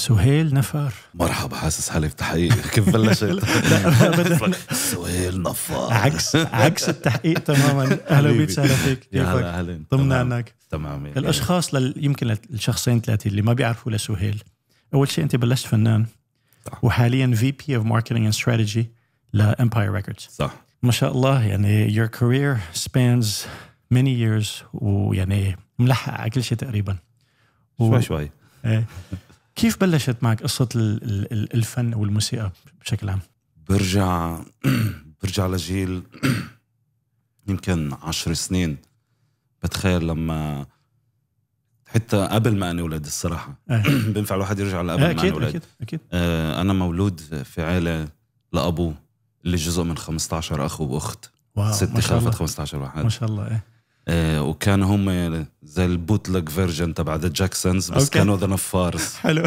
سهيل نفر مرحبا حاسس حالي بتحقيق كيف بلشت؟ سهيل نفر عكس عكس التحقيق تماما اهلا وسهلا فيك كيفك؟ طمنا عنك تمام الاشخاص يمكن الشخصين ثلاثه اللي ما بيعرفوا لسهيل اول شيء انت بلشت فنان صح. وحاليا في بي اوف ماركتنج اند ستراتيجي لامباير ريكوردز صح ما شاء الله يعني your career spans many years ويعني ملحق على كل شيء تقريبا شوي شوي ايه كيف بلشت معك قصه الفن والموسيقى بشكل عام؟ برجع برجع لجيل يمكن عشر سنين بتخيل لما حتى قبل ما انولد الصراحه إيه. بينفع الواحد يرجع لقبل ما ما إيه، ولد اكيد اكيد آه، انا مولود في عائله لأبو اللي جزء من 15 اخ واخت واو ست خلفت 15 واحد ما شاء الله ايه آه، وكانوا هم زي البوتلج فيرجن تبع ذا جاكسونز بس أوكي. كانوا ذا نفارس حلو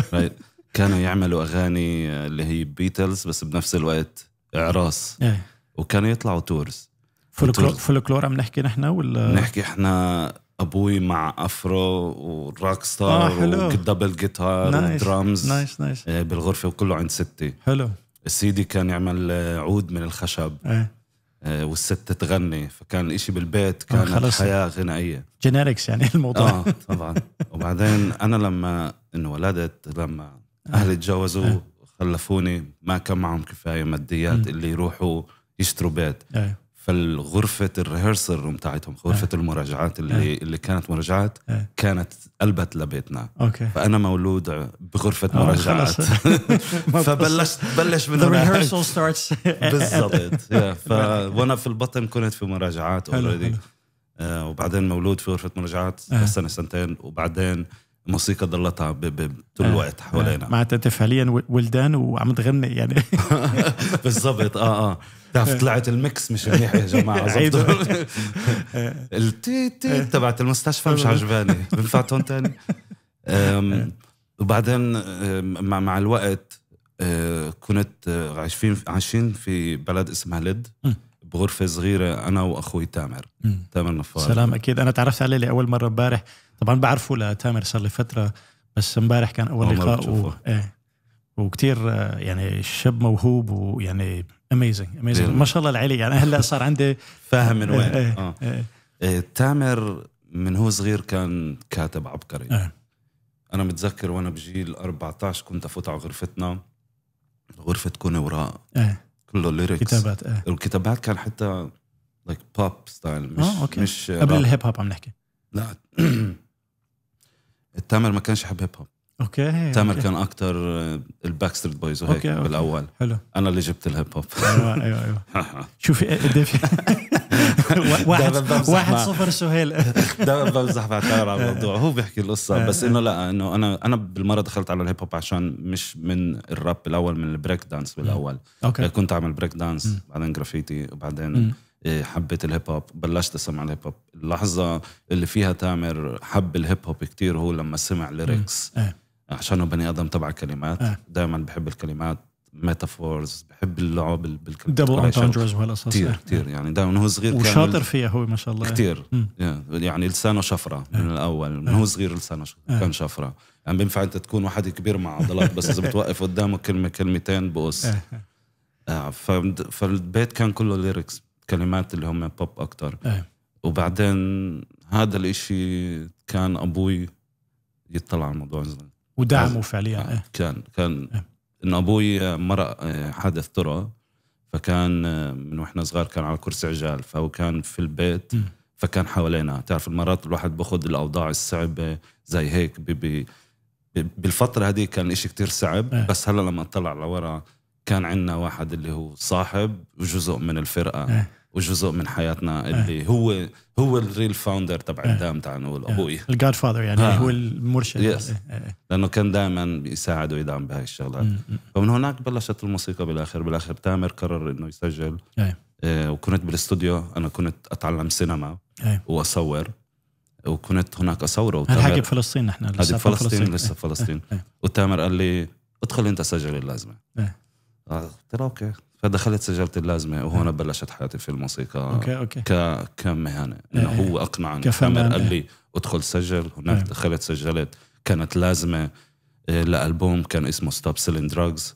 كانوا يعملوا اغاني آه، اللي هي بيتلز بس بنفس الوقت اعراس ايه. وكانوا يطلعوا تورز فولكلور فولكلور عم نحكي نحن ولا نحكي احنا ابوي مع افرو وراك ستار آه ودبل جيتار نايش. ودرامز نايش نايش بالغرفه وكله عند ستي حلو السيدي كان يعمل آه، عود من الخشب ايه. آه، والست تغني فكان الإشي بالبيت آه، كان خلص. الحياة غنائية جينيركس يعني الموضوع اه طبعا وبعدين أنا لما انولدت لما أهلي تجوزوا آه. خلفوني ما كان معهم كفاية ماديات اللي يروحوا يشتروا بيت فالغرفة الريهرسل بتاعتهم غرفة آه. المراجعات اللي آه. اللي كانت مراجعات آه. كانت قلبت لبيتنا أوكي. فأنا مولود بغرفة آه. مراجعات فبلشت بلش من الريهرسل ستارتس بالضبط وأنا في البطن كنت في مراجعات اوريدي آه وبعدين مولود في غرفة مراجعات آه. سنة سنتين وبعدين الموسيقى ضلتها طول آه. الوقت حوالينا آه. معناتها انت فعليا ولدان وعم تغني يعني بالضبط اه اه تعرف طلعت المكس مش منيح يا جماعه التي تي إيه. تبعت المستشفى مش عجباني بنفع تون تاني إيه. وبعدين مع مع الوقت أه، كنت أه، عايشين عايشين في بلد اسمها لد بغرفة صغيرة أنا وأخوي تامر تامر نفار سلام أكيد أنا تعرفت عليه لأول مرة امبارح طبعا بعرفه لتامر صار لي فترة بس امبارح كان أول لقاء و... ايه وكتير آه، يعني شاب موهوب ويعني اميزنج اميزنج ما شاء الله العلي يعني هلا صار عندي فاهم من وين إيه، آه. آه. آه. تامر من هو صغير كان كاتب عبقري آه. انا متذكر وانا بجيل 14 كنت افوت على غرفتنا غرفه تكون وراء آه. كله ليركس كتابات آه. الكتابات كان حتى لايك بوب ستايل مش آه، أوكي. مش قبل الهيب هوب عم نحكي لا تامر ما كانش يحب هيب هوب اوكي تامر كان اكثر الباك ستريت بويز وهيك أوكي. أوكي. بالاول حلو انا اللي جبت الهيب هوب ايوه ايوه ايوه شوفي إيه، قد إيه، واحد واحد صفر سهيل دائما بمزح مع تامر على الموضوع هو بيحكي القصه بس انه لا انه انا انا بالمره دخلت على الهيب هوب عشان مش من الراب بالاول من البريك دانس بالاول اوكي كنت اعمل بريك دانس بعدين جرافيتي وبعدين آه، حبيت الهيب هوب بلشت اسمع الهيب هوب اللحظه اللي فيها تامر حب الهيب هوب كتير هو لما سمع ليركس عشانه بني ادم تبع كلمات آه. دائما بحب الكلمات ميتافورز بحب اللعب بالكلمات دبل انتندرز والقصص كثير كثير يعني دائما هو صغير وشاطر كان فيها هو ما شاء الله كثير يعني لسانه شفره من آه. الاول من آه. هو صغير لسانه آه. كان شفره يعني بينفع انت تكون واحد كبير مع عضلات بس اذا بتوقف قدامه كلمه كلمتين بقص آه فالبيت كان كله ليركس كلمات اللي هم بوب اكثر وبعدين هذا الاشي كان ابوي يطلع على الموضوع ودعمه فعليا آه. إيه. كان كان إيه. آه. انه ابوي مرق حادث ترى فكان آه، من واحنا صغار كان على كرسي عجال فهو كان في البيت م. فكان حوالينا تعرف المرات الواحد باخذ الاوضاع الصعبه زي هيك بي بي بالفتره هذيك كان الشيء كتير صعب آه. بس هلا لما اطلع لورا كان عندنا واحد اللي هو صاحب وجزء من الفرقه آه. وجزء من حياتنا إيه. اللي أه. هو هو الريل فاوندر تبع أه. الدام تاع نقول ابوي الجاد إيه. فاذر يعني آه. هو المرشد يس. أه. إيه، لانه كان دائما بيساعد ويدعم بهاي الشغلات فمن هناك بلشت الموسيقى بالاخر بالاخر تامر قرر انه يسجل أه. أه. وكنت بالاستوديو انا كنت اتعلم سينما أه. واصور وكنت هناك اصوره وتامر حكي بفلسطين نحن لسه هذه بفلسطين فلسطين. لسه فلسطين أه. أه. وتامر قال لي ادخل انت سجل اللازمه أه. قلت له اوكي فدخلت سجلت اللازمه وهون بلشت حياتي في الموسيقى اوكي اوكي ك كمهنه إيه، انه إيه. هو اقنعني كفنان يعني. قال لي ادخل سجل هناك إيه. دخلت سجلت كانت لازمه آه، لالبوم كان اسمه ستوب سيلين دراجز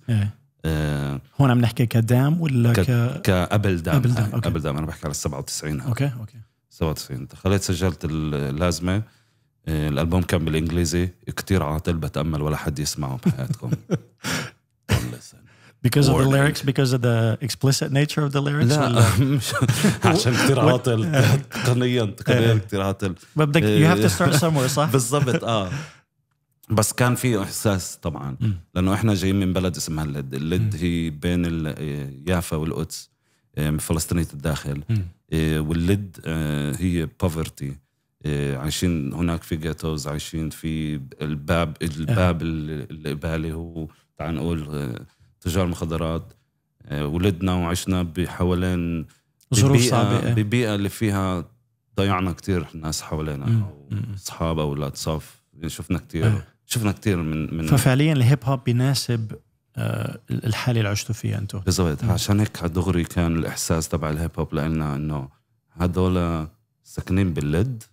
هون عم نحكي كدام ولا ك... كقبل دام قبل دام أوكي. قبل دام انا بحكي على 97 اوكي اوكي 97 دخلت سجلت اللازمه آه، الالبوم كان بالانجليزي كتير عاطل بتامل ولا حد يسمعه بحياتكم Because of the lyrics, because of the explicit nature of the lyrics. لا عشان كثير عاطل تقنيا تقنيا كثير عاطل but like you have to start somewhere صح؟ بالضبط اه بس كان في احساس طبعا لانه احنا جايين من بلد اسمها اللد، اللد هي بين آه، يافا والقدس آه، فلسطينيه الداخل آه، واللد هي بوفرتي عايشين هناك في جيتوز عايشين في الباب الباب الابالي هو تعال نقول تجار مخدرات آه، ولدنا وعشنا بحوالين ظروف صعبة إيه. ببيئة اللي فيها ضيعنا كتير ناس حوالينا اصحاب او اولاد صف يعني شفنا كتير أه. شفنا كتير من من ففعليا الهيب هوب بيناسب آه، الحاله اللي عشتوا فيها انتم بالضبط عشان هيك دغري كان الاحساس تبع الهيب هوب لنا انه هدول ساكنين باللد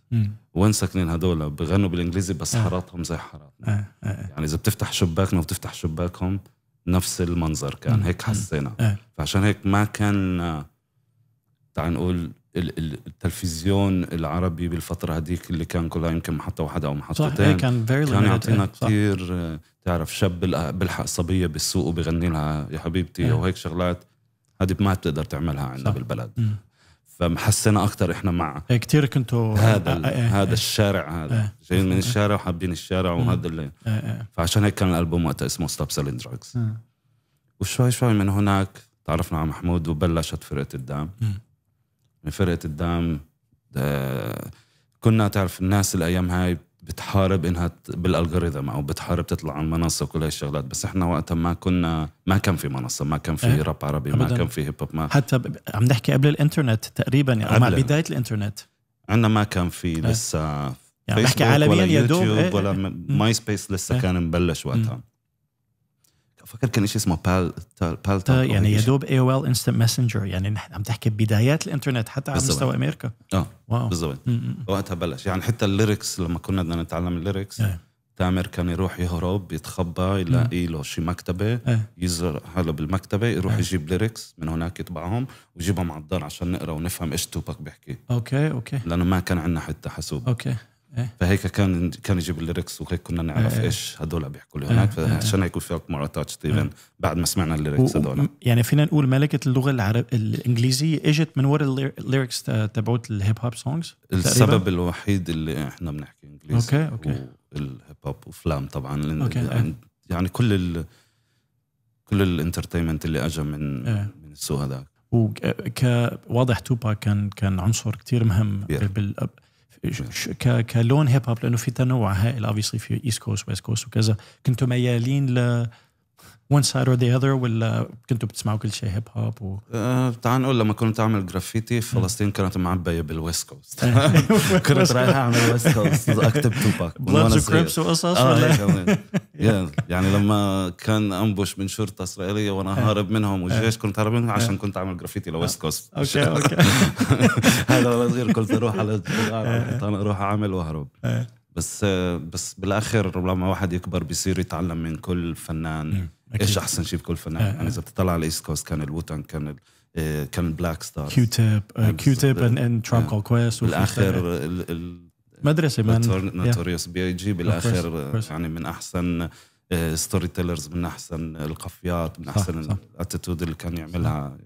وين ساكنين هدول بغنوا بالانجليزي بس إيه. حاراتهم زي حاراتنا إيه، يعني اذا بتفتح شباكنا وبتفتح شباكهم نفس المنظر كان هيك حسينا إيه. فعشان هيك ما كان تعال نقول التلفزيون العربي بالفترة هذيك اللي كان كلها يمكن محطة واحدة أو محطتين إيه، صح. كان كان يعطينا كثير تعرف شاب بلحق صبية بالسوق وبغني لها يا حبيبتي إيه. وهيك شغلات هذه ما بتقدر تعملها عندنا بالبلد فمحسنا اكثر احنا معه إيه، كثير كنتوا هذا آه،, آه آه هذا آه. الشارع هذا آه. جايين من الشارع وحابين الشارع وهذا اللي فعشان هيك كان الالبوم وقتها اسمه ستوب سيلينج دراجز وشوي شوي من هناك تعرفنا على محمود وبلشت فرقه الدام من فرقه الدام كنا تعرف الناس الايام هاي بتحارب انها بالالغوريثم او بتحارب تطلع على المنصه وكل هاي الشغلات بس احنا وقتها ما كنا ما كان في منصه ما كان في إيه، راب عربي ما كان في هيب هوب ما حتى عم نحكي قبل الانترنت تقريبا يعني مع بدايه الانترنت عندنا ما كان في إيه. لسه يعني بحكي عالميا يا دوب إيه، ولا ماي سبيس لسه كان مبلش وقتها إمم. فكر كان شيء اسمه بال بال تال يعني يا دوب اي او ال انستنت ماسنجر يعني نحن عم تحكي بدايات الانترنت حتى على مستوى امريكا اه واو بالضبط وقتها بلش يعني حتى الليركس لما كنا بدنا نتعلم الليركس إيه. تامر كان يروح يهرب يتخبى يلاقي له شي مكتبه ايه. يزرع هلا بالمكتبه يروح إيه. يجيب ليركس من هناك يطبعهم ويجيبهم على الدار عشان نقرا ونفهم ايش توبك بيحكي اوكي اوكي لانه ما كان عندنا حتى حاسوب اوكي إيه؟ فهيك كان كان يجيب الليركس وهيك كنا نعرف إيه؟ ايش هدول بيحكوا لي إيه. هناك إيه؟ فعشان هيك في مره تاتش إيه. بعد ما سمعنا الليركس هدول يعني فينا نقول ملكه اللغه العرب الانجليزيه اجت من وراء الليركس تبعوت الهيب هوب سونجز السبب الوحيد اللي احنا بنحكي انجليزي اوكي اوكي الهيب هوب وفلام طبعا أوكي. يعني, يعني كل ال كل الانترتينمنت اللي اجى من إيه؟ من السوق هذاك وك واضح توباك كان كان عنصر كتير مهم بال كلون هيب هوب لانه في تنوع هائل اوبسلي في ايست كوست ويست كوست وكذا كنتوا ميالين ل وان سايد اور ذا اذر ولا كنتوا بتسمعوا كل شيء هيب هوب و... آه تعال نقول لما كنت اعمل جرافيتي فلسطين كانت معبيه بالويست كوست كنت رايح اعمل ويست كوست اكتب توباك بلادز كريبس وقصص آه، ولا يعني لما كان انبش من شرطه اسرائيليه وانا آه. هارب منهم آه. والجيش كنت هارب منهم عشان كنت اعمل جرافيتي لويست كوست اوكي اوكي هذا وانا صغير كنت اروح على انا اروح اعمل واهرب بس بس بالاخر لما واحد يكبر بيصير يتعلم من كل فنان أكيد. ايش احسن شيء بكل فنان آه. يعني آه. اذا بتطلع على الايست كوست كان الوتن كان الـ آه، كان البلاك ستار كيو تيب كيو تيب اند ترامب كول كويست بالاخر مدرسه مان نوتوريوس بي اي جي بالاخر يعني من احسن ستوري آه، تيلرز من احسن القفيات من احسن الاتيتود اللي كان يعملها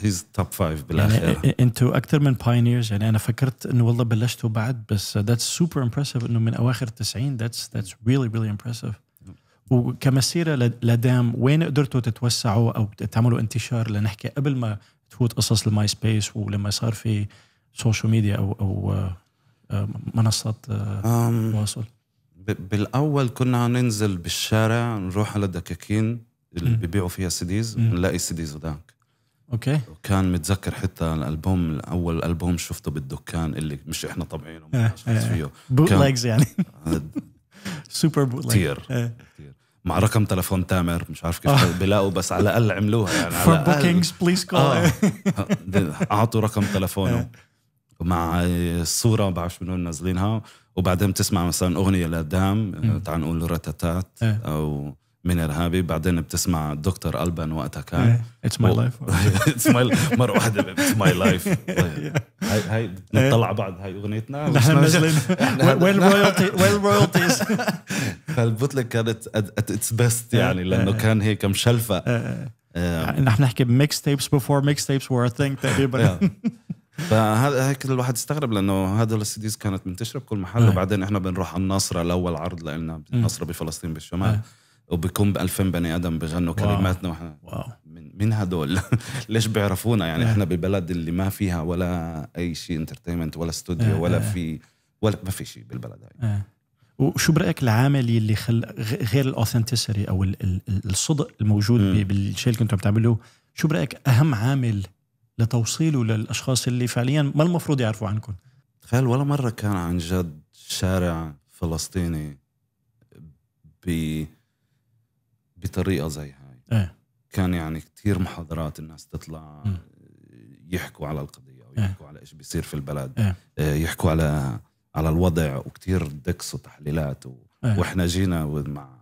هيز توب فايف بالاخر انتو انتوا اكثر من بايونيرز يعني انا فكرت انه والله بلشتوا بعد بس ذاتس سوبر امبرسيف انه من اواخر 90 ذاتس ذاتس ريلي ريلي امبرسيف وكمسيره لدام وين قدرتوا تتوسعوا او تعملوا انتشار لنحكي قبل ما تفوت قصص الماي سبيس ولما صار في سوشيال ميديا او او آه، آه، منصات آه، تواصل بالاول كنا ننزل بالشارع نروح على الدكاكين اللي ببيعوا فيها سيديز نلاقي سيديز هناك اوكي وكان متذكر حتى الالبوم الاول البوم شفته بالدكان اللي مش احنا طابعينه فيه بوت ليجز يعني سوبر بوت كثير كثير مع رقم تلفون تامر مش عارف كيف آه. بلاقوا بس على الاقل عملوها يعني آه. اعطوا رقم تلفونه مع صوره ما بعرفش من وين نازلينها وبعدين بتسمع مثلا اغنيه لدام تعال نقول رتاتات إيه. او من ارهابي بعدين بتسمع دكتور البان وقتها كان اتس ماي لايف اتس ماي مره واحده اتس ماي لايف هاي هاي نطلع بعض هاي اغنيتنا نحن نازلين وين رويالتي وين رويالتيز فالبوتلك كانت اتس بيست يعني لانه كان هيك مشلفه آه. نحن نحكي بميكس تيبس بيفور ميكس تيبس وور ثينج تقريبا فهذا هيك الواحد استغرب لانه هذول السيديز كانت منتشره بكل محل وبعدين احنا بنروح على الناصره لاول عرض لنا mm. الناصره بفلسطين بالشمال وبكون ب 2000 بني ادم بغنوا كلماتنا واحنا واو. من, من هدول ليش بيعرفونا يعني إيه. احنا ببلد اللي ما فيها ولا اي شيء انترتينمنت ولا استوديو ولا إيه. في ولا ما في شيء بالبلد هاي إيه. وشو برايك العامل اللي خل غير الاوثنتسيتي او الصدق الموجود بالشيء اللي كنتوا عم تعملوه شو برايك اهم عامل لتوصيله للاشخاص اللي فعليا ما المفروض يعرفوا عنكم تخيل ولا مره كان عن جد شارع فلسطيني ب بطريقه زي هاي ايه. كان يعني كثير محاضرات الناس تطلع م. يحكوا على القضيه او إيه. يحكوا على ايش بيصير في البلد اه. اه يحكوا على على الوضع وكثير دكس وتحليلات و... اه. واحنا جينا مع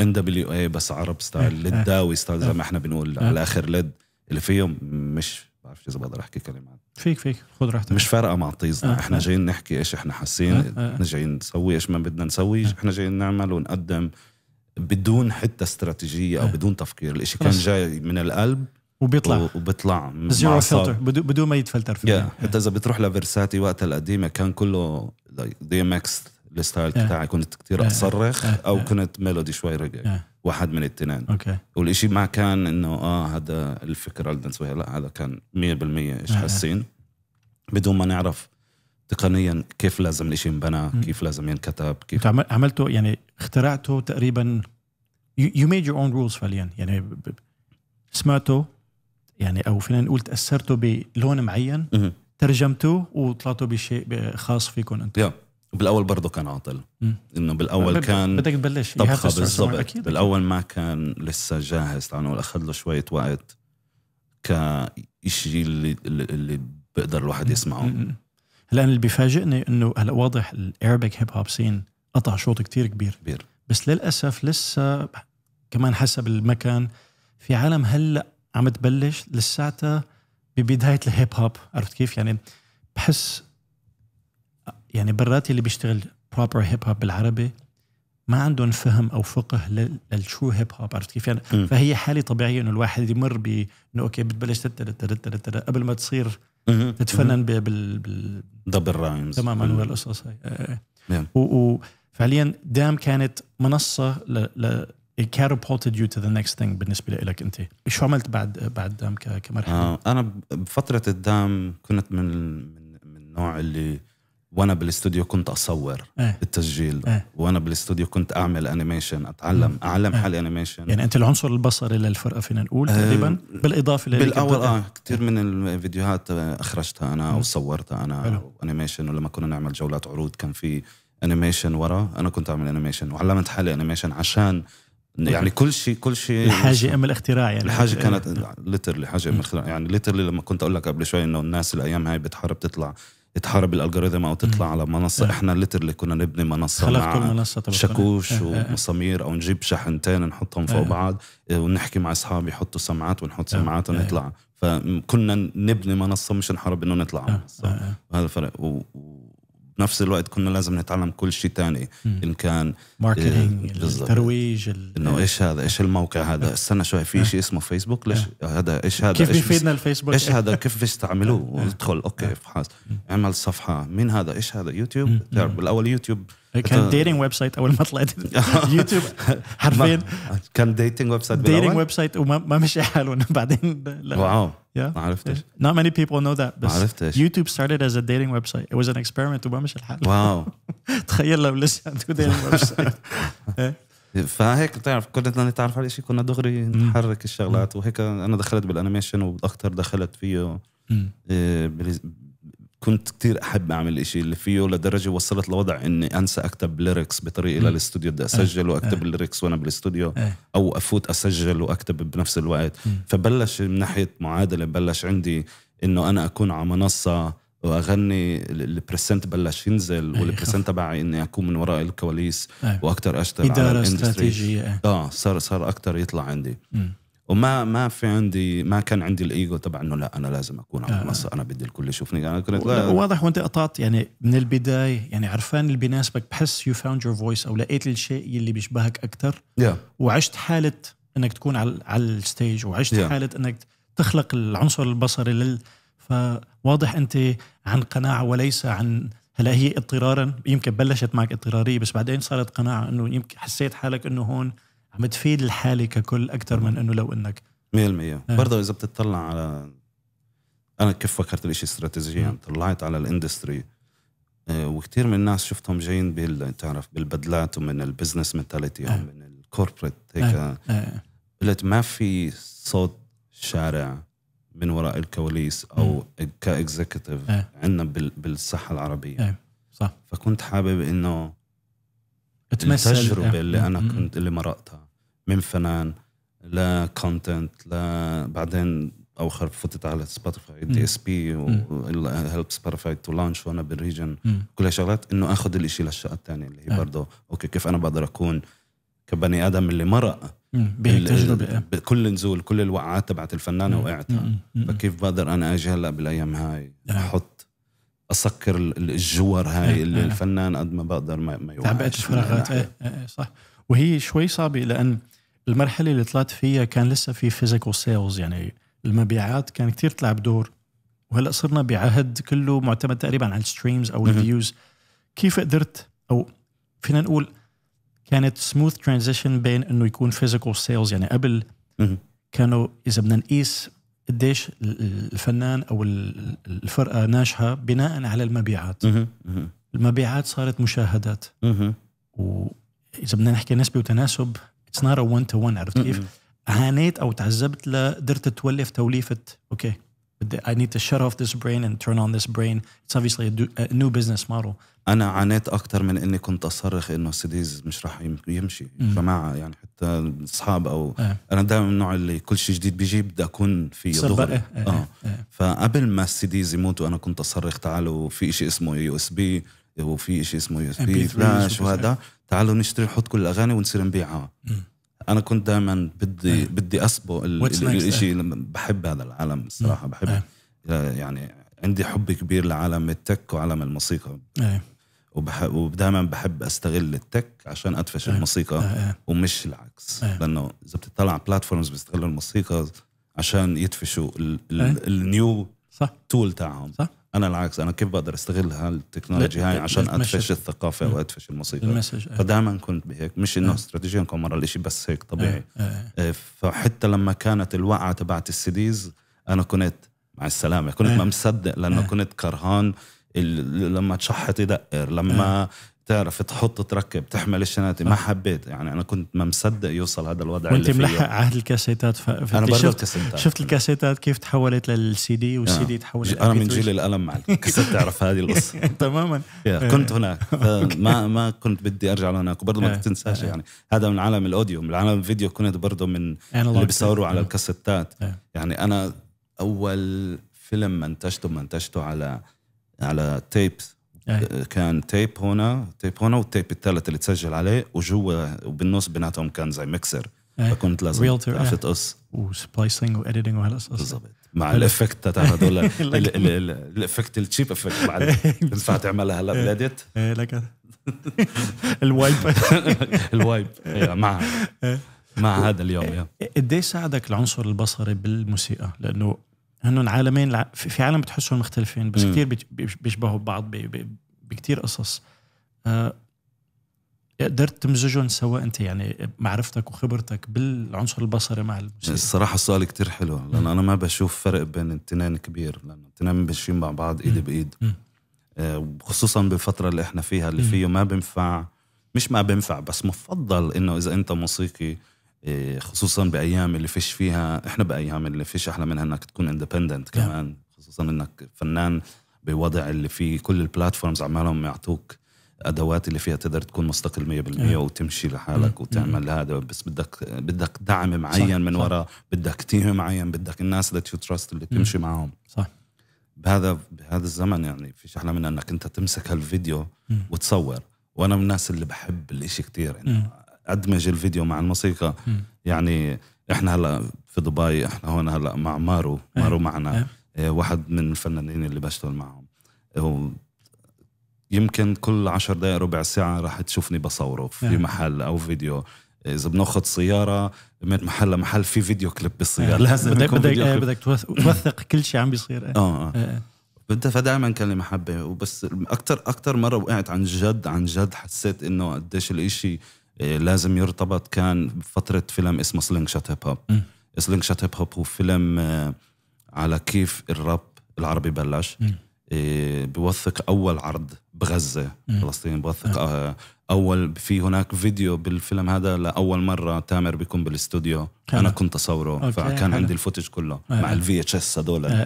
ان دبليو اي بس عرب ستايل ايه. لداوي إيه. ستايل زي إيه. ما احنا بنقول على اخر لد اللي فيهم مش بعرفش اذا بقدر احكي كلمات فيك فيك خذ راحتك مش فارقه مع طيزنا آه. احنا جايين نحكي ايش احنا حاسين آه. آه. احنا جايين نسوي ايش ما بدنا نسوي آه. احنا جايين نعمل ونقدم بدون حتى استراتيجيه او إيه. بدون تفكير الاشي كان جاي من القلب وبيطلع وبيطلع زيرو فلتر بدون ما يتفلتر فيه yeah. حتى اذا بتروح لفيرساتي وقتها القديمه كان كله دي ام اكس الستايل yeah. بتاعي كنت كثير yeah. اصرخ yeah. او كنت ميلودي شوي رجع yeah. واحد من الاثنين اوكي okay. والشيء ما كان انه اه هذا الفكره اللي بنسويها لا هذا كان 100% ايش حاسين بدون ما نعرف تقنيا كيف لازم الاشي ينبنى كيف لازم ينكتب كيف عملته يعني اخترعته تقريبا يو ميد يور اون رولز فعليا يعني سمعته يعني او فينا نقول تاثرته بلون معين ترجمته وطلعته بشيء خاص فيكم انتم yeah. بالاول برضه كان عاطل انه بالاول كان بدك تبلش طبخه بالضبط بالاول ما كان لسه جاهز تعال نقول اخذ له شويه وقت كشيء اللي اللي بيقدر الواحد يسمعه هلا اللي بيفاجئني انه هلا واضح الايربك هيب هوب سين قطع شوط كتير كبير كبير بس للاسف لسه كمان حسب المكان في عالم هلا عم تبلش لساتها ببدايه الهيب هوب عرفت كيف يعني بحس يعني برات اللي بيشتغل بروبر هيب هوب بالعربي ما عندهم فهم او فقه للشو هيب هوب عرفت كيف يعني م. فهي حاله طبيعيه انه الواحد يمر ب انه اوكي بتبلش قبل ما تصير تتفنن بال دبل رايمز تماما والقصص هاي آه، آه. نعم. وفعليا دام كانت منصه ل catapulted you to the next thing بالنسبه لك انت شو عملت بعد بعد دام كمرحله آه انا بفتره الدام كنت من من النوع اللي وانا بالاستوديو كنت اصور اه. التسجيل اه. وانا بالاستوديو كنت اعمل انيميشن اتعلم م. إيه. اعلم اه. حالي انيميشن يعني انت العنصر البصري للفرقه فينا نقول آه، تقريبا بالاضافه للي بالاول اه إيه. كثير من الفيديوهات اخرجتها انا او إيه. صورتها انا انيميشن ولما كنا نعمل جولات عروض كان في انيميشن ورا انا كنت اعمل انيميشن وعلمت حالي انيميشن عشان يعني كل شيء كل شيء الحاجه ام الاختراع يعني الحاجه كانت ليترلي حاجه ام الاختراع يعني ليترلي لما كنت اقول لك قبل شوي انه الناس الايام هاي بتحارب تطلع تحارب الالجوريثم او تطلع على منصه احنا ليترلي كنا نبني منصه خلقتوا منصة شاكوش شاكوش ومسامير إيه، إيه. او نجيب شحنتين نحطهم فوق إيه. بعض ونحكي مع اصحابي يحطوا سماعات ونحط سماعات ونطلع فكنا نبني منصه مش نحارب انه نطلع على منصه هذا الفرق و... نفس الوقت كنا لازم نتعلم كل شيء تاني مم. ان كان ماركتينج آه، الترويج انه ايش هذا ايش الموقع هذا استنى شوي في آه. شيء اسمه فيسبوك ليش آه. هذا ايش هذا كيف بيفيدنا الفيسبوك ايش هذا كيف بيستعملوه ادخل اوكي افحص اعمل صفحه مين هذا ايش هذا يوتيوب بالاول يوتيوب كان ديتينج ويب سايت اول ما طلعت يوتيوب حرفيا آه، كان ديتينج ويب سايت ديتينج ويب سايت وما مشي حاله بعدين واو ما عرفتش not many people know that بس يوتيوب عرفتش از started as a dating website it was an experiment وما مشي الحال واو تخيل لو لسه عنده ديتينج ويب سايت فهيك بتعرف كنا نتعرف على شيء كنا دغري نحرك الشغلات وهيك انا دخلت بالانيميشن واكثر دخلت فيه كنت كتير احب اعمل إشي اللي فيه لدرجه وصلت لوضع اني انسى اكتب ليركس بطريقي للاستوديو بدي اسجل واكتب الليركس وانا بالاستوديو او افوت اسجل واكتب بنفس الوقت فبلش من ناحيه معادله بلش عندي انه انا اكون على منصه واغني البرسنت بلش ينزل والبرسنت تبعي اني اكون من وراء الكواليس واكثر اشتغل على الاندستري اه صار صار اكثر يطلع عندي م. وما ما في عندي ما كان عندي الايجو تبع انه لا انا لازم اكون على المنصه آه. انا بدي الكل يشوفني انا كنت واضح وانت قطعت يعني من البدايه يعني عرفان اللي بيناسبك بحس يو فاوند يور فويس او لقيت الشيء اللي بيشبهك اكثر yeah. وعشت حاله انك تكون على على الستيج وعشت yeah. حاله انك تخلق العنصر البصري لل فواضح انت عن قناعه وليس عن هلا هي اضطرارا يمكن بلشت معك اضطراريه بس بعدين صارت قناعه انه يمكن حسيت حالك انه هون عم تفيد الحاله ككل اكثر من انه لو انك 100% آه. برضه اذا بتطلع على انا كيف فكرت الاشي استراتيجيا طلعت على الاندستري آه، وكثير من الناس شفتهم جايين بال تعرف بالبدلات ومن البزنس منتاليتي آه. من الكوربريت هيك آه. آه. قلت ما في صوت شارع من وراء الكواليس او كاكزكتيف آه. عندنا بالساحه العربيه آه. صح فكنت حابب انه تمثل التجربه آه. اللي انا كنت اللي مرقتها من فنان لكونتنت لبعدين اوخر فتت على سبوتيفاي دي اس بي هيلب سبوتيفاي تو لانش وانا بالريجن كل هالشغلات انه اخذ الاشي للشقه الثانيه اللي هي آه. برضه اوكي كيف انا بقدر اكون كبني ادم اللي مرق بتجربه بكل نزول كل الوقعات تبعت الفنانه وقعتها فكيف بقدر انا اجي هلا بالايام هاي احط اسكر الجوار هاي اللي الفنان قد ما بقدر ما, يوقع تعبئه الفراغات صح وهي شوي صعبه لان المرحله اللي طلعت فيها كان لسه في فيزيكال سيلز يعني المبيعات كان كتير تلعب دور وهلا صرنا بعهد كله معتمد تقريبا على الستريمز او الفيوز كيف قدرت او فينا نقول كانت سموث ترانزيشن بين انه يكون فيزيكال سيلز يعني قبل كانوا اذا بدنا نقيس قديش الفنان او الفرقه ناجحه بناء على المبيعات المبيعات صارت مشاهدات واذا بدنا نحكي نسبه وتناسب اتس نوت وان تو وان عرفت كيف؟ عانيت او تعذبت لقدرت تولف توليفه اوكي بدي I need to shut off this brain and turn on this brain it's obviously a, new business model انا عانيت اكثر من اني كنت اصرخ انه سيديز مش راح يمشي جماعه يعني حتى اصحاب او إيه. انا دائما من النوع اللي كل شيء جديد بيجي بدي اكون فيه دغري إيه، اه. اه. اه. فقبل ما السيديز يموتوا انا كنت اصرخ تعالوا في شيء اسمه يو اس بي وفي شيء اسمه يو اس بي فلاش إيه. وهذا تعالوا نشتري نحط كل الاغاني ونصير نبيعها انا كنت دائما بدي بدي اسبق الشيء بحب هذا العالم الصراحه بحب يعني عندي حب كبير لعالم التك وعالم الموسيقى وبحب ودائما بحب استغل التك عشان ادفش الموسيقى ومش العكس لانه اذا بتطلع بلاتفورمز بيستغلوا الموسيقى عشان يدفشوا النيو صح تول تاعهم صح انا العكس انا كيف بقدر استغل هالتكنولوجيا هاي عشان ادفش الثقافه او ادفش الموسيقى آه. فدائما كنت بهيك مش انه آه. استراتيجيا كم مره الاشي بس هيك آه، طبيعي فحتى لما كانت الوقعه تبعت السيديز انا كنت مع السلامه كنت ما مصدق لانه كنت كرهان لما تشحط يدقر لما تعرف تحط تركب تحمل الشناتي ما حبيت يعني انا كنت ما مصدق يوصل هذا الوضع وانت ملحق عهد الكاسيتات ف... انا شفت... الكاسيتات شفت الكاسيتات كيف تحولت للسي دي آه. والسي دي تحول انا من جيل القلم مع الكاسيت تعرف هذه القصه تماما آه. كنت هناك ما ما كنت بدي ارجع لهناك وبرضه ما آه. تنساش يعني هذا من عالم الاوديو من عالم الفيديو كنت برضه من اللي بيصوروا على الكاسيتات يعني انا اول فيلم منتجته منتجته على على تيبس كان تيب هنا تيب هنا والتيب الثالث اللي تسجل عليه وجوا وبالنص بيناتهم كان زي ميكسر أي. فكنت لازم تعرف تقص وسبلايسنج واديتنج وهالقصص بالضبط مع الافكت تاع هذول الافكت التشيب افكت مع بينفع تعملها هلا بالاديت لك الوايب الوايب مع إيه. مع هذا اليوم قد ايه ساعدك العنصر البصري بالموسيقى؟ لانه هنن عالمين في عالم بتحسهم مختلفين بس كثير بيشبهوا بعض بكثير قصص آه، قدرت تمزجهم سوا انت يعني معرفتك وخبرتك بالعنصر البصري مع الموسيقى الصراحه السؤال كتير حلو لان انا ما بشوف فرق بين التنين كبير لانه التنين ماشيين مع بعض ايد بايد آه، وخصوصا بالفتره اللي احنا فيها اللي فيه ما بينفع مش ما بينفع بس مفضل انه اذا انت موسيقي إيه، خصوصا بايام اللي فيش فيها احنا بايام اللي فيش احلى منها انك تكون اندبندنت كمان خصوصا انك فنان بوضع اللي فيه كل البلاتفورمز عمالهم يعطوك ادوات اللي فيها تقدر تكون مستقل 100% وتمشي لحالك مم. Mm-hmm. وتعمل مم. Mm-hmm. هذا بس بدك بدك دعم معين صح. من وراء بدك تيم معين بدك الناس اللي تراست mm-hmm. اللي تمشي معهم صح بهذا بهذا الزمن يعني في احلى من انك انت تمسك هالفيديو مم. Mm. وتصور وانا من الناس اللي بحب الاشي كتير يعني ادمج الفيديو مع الموسيقى يعني احنا هلا في دبي احنا هون هلا مع مارو إيه. مارو معنا اه واحد من الفنانين اللي بشتغل معهم هو يمكن كل عشر دقائق ربع ساعة راح تشوفني بصوره في إيه. محل أو فيديو إذا بناخذ سيارة من محل لمحل في فيديو كليب بالسيارة اه. لازم بدك بدك, بدك توثق كل شيء عم بيصير اه اه بدها فدائما كان لي محبه وبس اكثر اكثر مره وقعت عن جد عن جد حسيت انه قديش الإشي إيه، لازم يرتبط كان بفترة فيلم اسمه سلينج شات هيب هوب سلينج شات هيب هوب هو فيلم آه، على كيف الراب العربي بلش إيه، بوثق أول عرض بغزة فلسطين بوثق آه، أول في هناك فيديو بالفيلم هذا لأول مرة تامر بيكون بالاستوديو أنا كنت أصوره فكان عندي الفوتج كله آه، مع الفي اتش اس هذول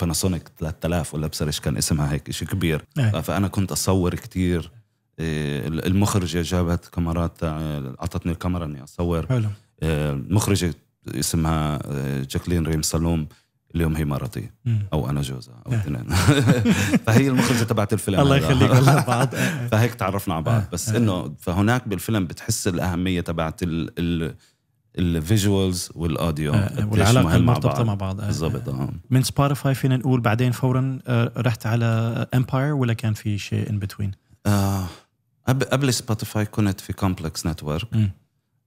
باناسونيك 3000 ولا بسرش كان اسمها هيك شيء كبير فأنا كنت أصور كتير المخرجه جابت كاميرات آه، اعطتني الكاميرا اني اصور حلو آه، مخرجه اسمها آه، جاكلين ريم سالوم اليوم هي مرتي او انا جوزها او نعم. اثنين فهي المخرجه تبعت الفيلم الله يخليك بعض فهيك تعرفنا على بعض بس انه فهناك بالفيلم بتحس الاهميه تبعت الفيجوالز والاوديو والعلاقه المرتبطه مع بعض بالضبط اه من سبوتيفاي فينا نقول بعدين فورا رحت على امباير ولا كان في شيء ان بتوين؟ قبل سبوتيفاي كنت في كومبلكس نتورك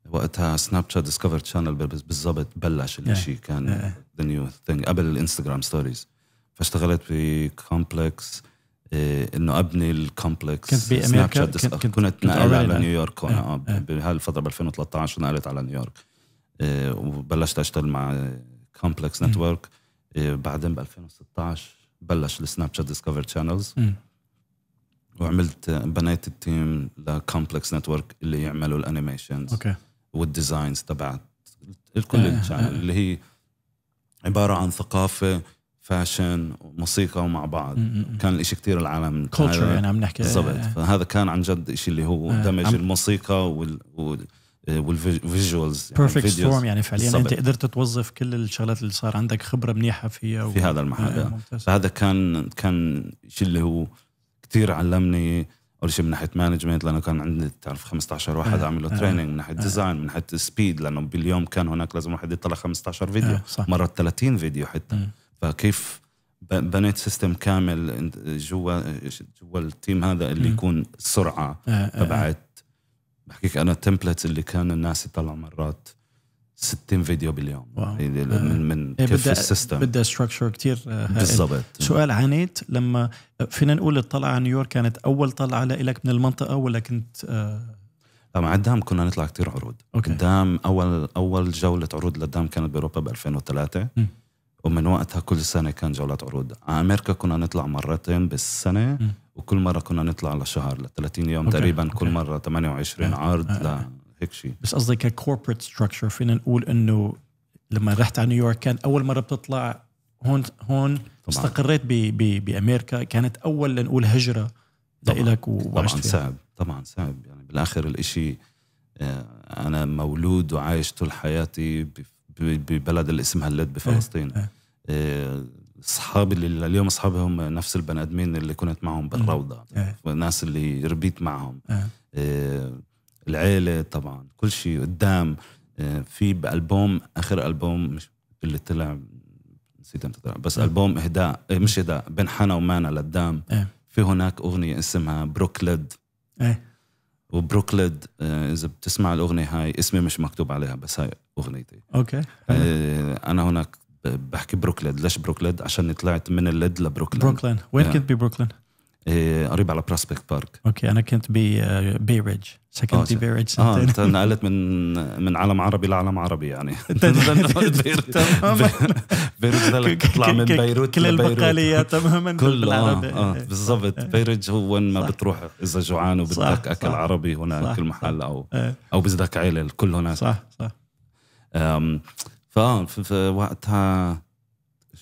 وقتها سناب شات ديسكفر شانل بالضبط بلش الشيء كان ذا نيو ثينج قبل الانستغرام ستوريز فاشتغلت في كومبلكس إيه، انه ابني الكومبلكس كنت بامريكا كنت, كنت, كنت, نقلت على نيويورك هون اه بهالفتره ب 2013 نقلت على نيويورك إيه، وبلشت اشتغل مع كومبلكس إيه، نتورك بعدين ب 2016 بلش السناب شات ديسكفر شانلز وعملت بنيت التيم لكومبلكس نتورك اللي يعملوا الانيميشنز اوكي والديزاينز تبعت الكل آه،, آه آه. اللي هي عباره عن ثقافه فاشن وموسيقى ومع بعض م-م. كان الإشي كتير العالم كلتشر يعني عم نحكي بالضبط فهذا كان عن جد إشي اللي هو دمج آه، عم... الموسيقى وال, وال... والفيجوالز بيرفكت فورم يعني فعليا يعني انت قدرت توظف كل الشغلات اللي صار عندك خبره منيحه فيها و... في هذا المحل آه, آه. فهذا كان كان شيء اللي هو كتير علمني اول شيء من ناحيه مانجمنت لانه كان عندي تعرف 15 واحد آه. له آه. تريننج من ناحيه آه. ديزاين من ناحيه سبيد لانه باليوم كان هناك لازم واحد يطلع 15 إيه، فيديو آه. صح. مرات 30 فيديو حتى إيه. فكيف بنيت سيستم كامل جوا جوا التيم هذا اللي إيه. يكون السرعه تبعت بحكيك انا التمبلتس اللي كان الناس يطلعوا مرات 60 فيديو باليوم واو. آه. من من كيف بدأ السيستم بدها ستراكشر كثير بالضبط سؤال عانيت لما فينا نقول الطلعه على نيويورك كانت اول طلعه لك من المنطقه ولا كنت آه مع الدام كنا نطلع كثير عروض أوكي. الدام اول اول جوله عروض للدام كانت باوروبا ب 2003 م. ومن وقتها كل سنه كان جولات عروض على امريكا كنا نطلع مرتين بالسنه م. وكل مره كنا نطلع لشهر ل 30 يوم أوكي. تقريبا أوكي. كل مره 28 آه. عرض أوكي. آه. ل... هيك شيء بس قصدي ككوربريت ستراكشر فينا نقول انه لما رحت على نيويورك كان اول مره بتطلع هون هون طبعاً. استقريت ب ب بامريكا كانت اول لنقول هجره لإلك وعشت طبعا صعب طبعا صعب يعني بالاخر الإشي آه، انا مولود وعايش طول حياتي ببلد اللي اسمها اللد بفلسطين إيه، إيه. آه، اصحابي اللي اليوم اصحابي هم نفس البني ادمين اللي كنت معهم بالروضه الناس إيه، اللي ربيت معهم آه، العيله طبعا كل شيء قدام آه، في بالبوم اخر البوم مش اللي طلع نسيت امتى طلع بس آه. البوم اهداء آه، مش اهداء بين حنا ومانا لقدام أه. في هناك اغنيه اسمها بروكليد ايه وبروكليد اذا بتسمع الاغنيه هاي اسمي مش مكتوب عليها بس هاي اغنيتي اوكي أه. انا هناك بحكي بروكليد ليش بروكليد عشان طلعت من الليد لبروكلين بروكلين وين كنت ببروكلين إيه، قريب على براسبكت بارك اوكي انا كنت ب بي ريدج سكنت بي ريدج اه, آه،, آه، انت نقلت من من عالم عربي لعالم عربي يعني تماما بيروت بدك تطلع من بيروت كل البقاليه تماما كله اه, آه بالضبط بيروت آه. هو وين ما بتروح اذا جوعان وبدك اكل عربي هناك كل محل او او بدك عيله الكل هناك صح صح فوقتها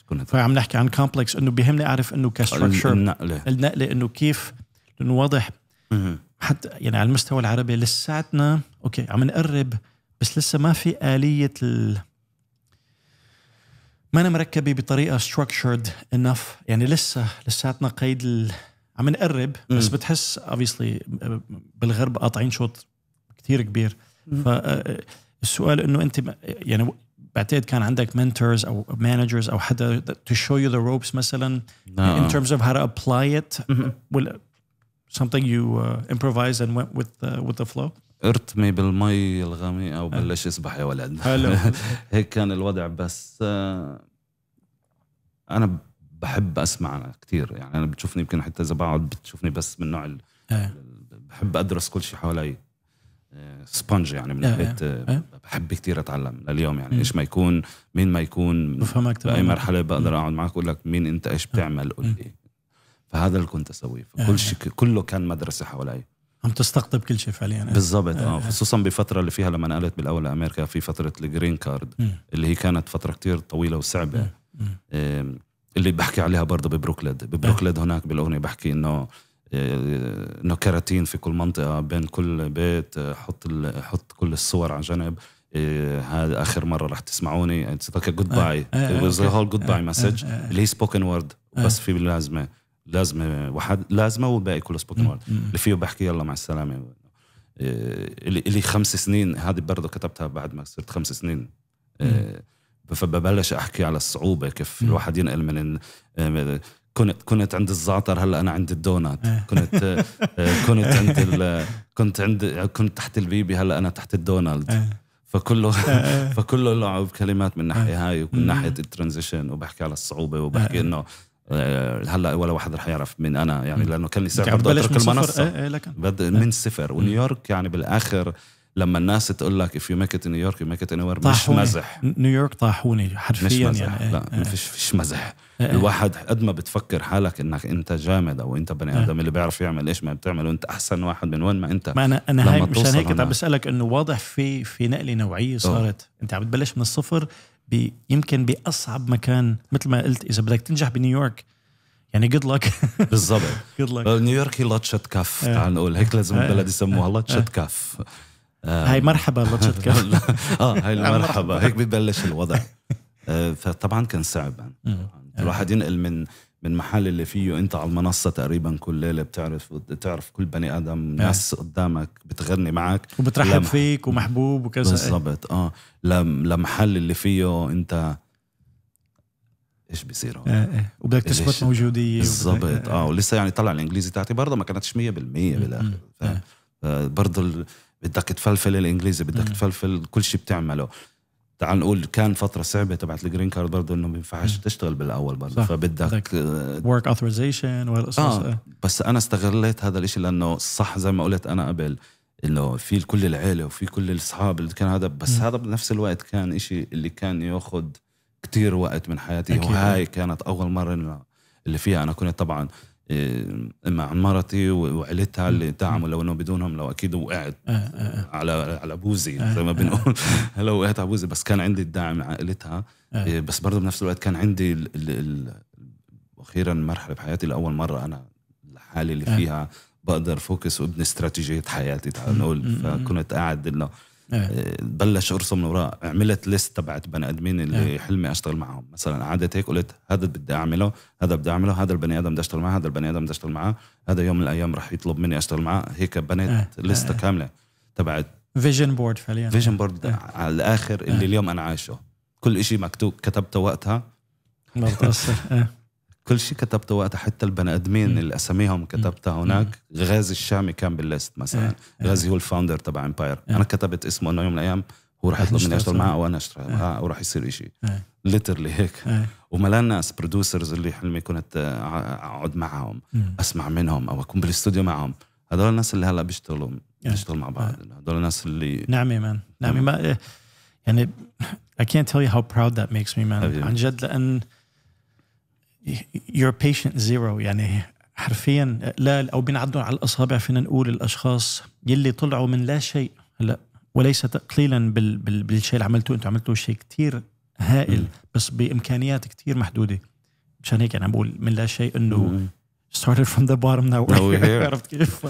كنت فعم نحكي عن كومبلكس انه بيهمني اعرف انه كستركشر النقله النقله انه كيف انه واضح حتى يعني على المستوى العربي لساتنا اوكي عم نقرب بس لسه ما في اليه ال... ما أنا مركبه بطريقه ستراكشرد انف يعني لسه لساتنا قيد ال... عم نقرب بس مم. بتحس اوبسلي بالغرب قاطعين شوط كثير كبير فالسؤال آه، آه، انه انت يعني بعتقد كان عندك منتورز او مانجرز او حدا تو شو يو ذا روبس مثلا ان ترمز اوف هاو تو ابلاي ات it سمثينج يو will اند ونت وذ وذ ذا فلو ارتمي بالمي الغميقه آه. وبلش يسبح يا ولد هيك كان الوضع بس آه، انا بحب اسمع كثير يعني انا بتشوفني يمكن حتى اذا بقعد بتشوفني بس من نوع آه. بحب ادرس كل شيء حوالي سبونج يعني من ناحيه إيه، آه، إيه. بحب كثير اتعلم لليوم يعني ايش ما يكون مين ما يكون بفهمك باي مرحله بقدر اقعد معك اقول لك مين انت ايش بتعمل قول لي فهذا اللي كنت اسويه إيه، فكل شيء كله كان مدرسه حوالي عم تستقطب كل شيء فعليا بالضبط اه خصوصا بفتره اللي فيها لما نقلت بالاول لامريكا في فتره الجرين كارد اللي هي كانت فتره كثير طويله وصعبه اللي بحكي عليها برضه ببروكليد ببروكليد هناك بالاغنيه بحكي انه انه كراتين في كل منطقه بين كل بيت حط حط كل الصور على جنب إيه، هذا اخر مره رح تسمعوني جود باي هول جود باي مسج اللي هي سبوكن وورد آه. بس في لازمه لازمه واحد لازمه والباقي كله سبوكن وورد اللي فيه بحكي يلا مع السلامه إيه، اللي خمس سنين هذه برضه كتبتها بعد ما صرت خمس سنين إيه، فببلش احكي على الصعوبه كيف الواحد ينقل من كنت كنت عند الزعتر هلا انا عند الدونات إيه. كنت آه، كنت عند ال... كنت عند كنت تحت البيبي هلا انا تحت الدونالد إيه. فكله إيه، فكله لعب كلمات من ناحيه هاي ومن ناحيه الترانزيشن وبحكي على الصعوبه وبحكي انه آه، هلا ولا واحد رح يعرف مين انا يعني لانه كان لسه بدي اترك المنصه من صفر ونيويورك يعني بالاخر لما الناس تقول لك اف يو ميك ات نيويورك يو ميك ات اني مش مزح نيويورك طاحوني حرفيا مش مزح يعني لا إيه، إيه. ما فيش فيش مزح إيه، الواحد قد ما بتفكر حالك انك انت جامد او انت بني ادم اللي بيعرف يعمل ايش ما بتعمل وانت احسن واحد من وين ما انت ما انا انا هاي مشان هيك كنت عم بسالك انه واضح في في نقله نوعيه صارت أوه. انت عم تبلش من الصفر بي يمكن باصعب مكان مثل ما قلت اذا بدك تنجح بنيويورك يعني جود لك بالضبط جود لك نيويورك هي لطشه كف تعال نقول هيك لازم البلد يسموها لطشه كف آه، هاي مرحبا لطشتك اه هاي المرحبا هيك ببلش الوضع آه، فطبعا كان صعب الواحد ينقل من من محل اللي فيه انت على المنصه تقريبا كل ليله بتعرف بتعرف كل بني ادم إيه. ناس قدامك بتغني معك وبترحب لمح... فيك ومحبوب وكذا بالضبط اه لم... لمحل اللي فيه انت ايش بيصير هون؟ ايه, إيه. وبدك تثبت موجوديه بالضبط إيه. اه ولسه يعني طلع الانجليزي تاعتي برضه ما كانتش 100% بالاخر برضه بدك تفلفل الانجليزي بدك مم. تفلفل كل شيء بتعمله تعال نقول كان فتره صعبه تبعت الجرين كارد برضه انه ما بينفعش تشتغل بالاول برضه فبدك ورك اوثرايزيشن آه. آه، بس انا استغليت هذا الشيء لانه صح زي ما قلت انا قبل انه في كل العيله وفي كل الاصحاب اللي كان هذا بس مم. هذا بنفس الوقت كان إشي اللي كان ياخذ كتير وقت من حياتي أكيد. وهاي كانت اول مره اللي فيها انا كنت طبعا إيه، مع مرتي وعيلتها اللي تعمل لو انه بدونهم لو اكيد وقعت آه، آه، آه. على على بوزي زي ما بنقول لو وقعت على بوزي بس كان عندي الدعم من عائلتها إيه، بس برضه بنفس الوقت كان عندي اخيرا مرحله بحياتي لاول مره انا الحاله اللي فيها بقدر فوكس وابني استراتيجيه حياتي تعال نقول فكنت قاعد انه إيه. بلش ارسم من وراء عملت ليست تبعت بني ادمين اللي إيه. حلمي اشتغل معهم مثلا قعدت هيك قلت هذا بدي اعمله هذا بدي اعمله هذا البني ادم بدي اشتغل معه هذا البني ادم بدي اشتغل معه هذا يوم من الايام رح يطلب مني اشتغل معه هيك بنيت لسته إيه. كامله تبعت فيجن بورد فعليا فيجن بورد على الاخر اللي اليوم انا عايشه كل شيء مكتوب كتبته وقتها ما بتاثر كل شيء كتبته وقتها حتى البني ادمين اللي اساميهم كتبتها هناك غازي الشامي كان بالليست مثلا إيه، إيه. غازي هو الفاوندر تبع امباير انا كتبت اسمه انه يوم من الايام هو راح يطلب مني اشتغل معه وانا اشتغل إيه. معه وراح يصير شيء ليترلي هيك وملان ناس برودوسرز اللي حلمي كنت آه، اقعد معهم اسمع منهم او اكون بالاستوديو معهم هذول الناس اللي هلا بيشتغلوا بيشتغلوا مع بعض هذول الناس اللي نعمه مان نعمه يعني I can't tell you how proud that makes me man عن جد لأن يور بيشنت زيرو يعني حرفيا لا او بنعدهم على الاصابع فينا نقول الاشخاص يلي طلعوا من لا شيء هلا وليس تقليلا بال بال بالشيء اللي عملتوه انتم عملتوا شيء كثير هائل بس بامكانيات كثير محدوده مشان هيك انا بقول من لا شيء انه started from the bottom now عرفت كيف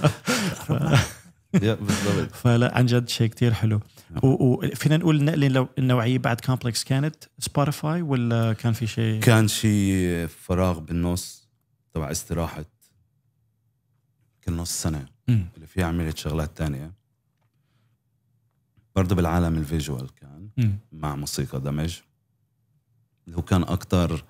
بالضبط فلا عن جد شيء كثير حلو وفينا نقول نقله النوعيه بعد كومبلكس كانت سبوتيفاي ولا كان في شيء كان شيء فراغ بالنص تبع استراحه كل نص سنه اللي فيها عملت شغلات تانية برضه بالعالم الفيجوال كان مع موسيقى دمج اللي هو كان اكثر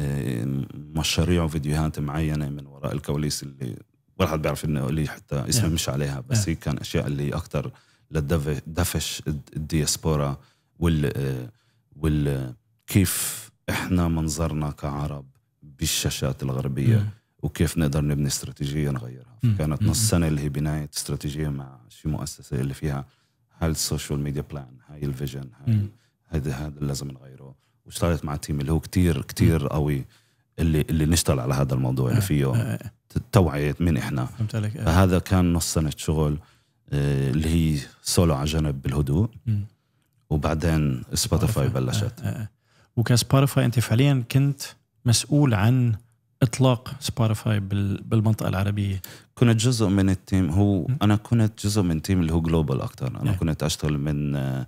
آه، مشاريع وفيديوهات معينه من وراء الكواليس اللي ولا حد بيعرف انه لي حتى اسمي نعم. مش عليها بس نعم. هي كان اشياء اللي اكثر لدفش الدياسبورا وال وال كيف احنا منظرنا كعرب بالشاشات الغربيه نعم. وكيف نقدر نبني استراتيجيه نغيرها فكانت نص سنه اللي هي بنايه استراتيجيه مع شي مؤسسه اللي فيها هاي السوشيال ميديا بلان هاي الفيجن هاي هذا هذا لازم نغيره واشتغلت مع تيم اللي هو كتير كتير قوي اللي اللي نشتغل على هذا الموضوع اللي يعني إيه، فيه إيه، إيه. توعيه من احنا فهمت عليك فهذا كان نص سنه شغل آه، اللي هي سولو على جنب بالهدوء وبعدين سبوتيفاي بلشت وكسبوتيفاي انت فعليا كنت مسؤول عن اطلاق سبوتيفاي بالمنطقه العربيه كنت جزء من التيم هو انا كنت جزء من تيم اللي هو جلوبال اكثر انا كنت اشتغل من آه،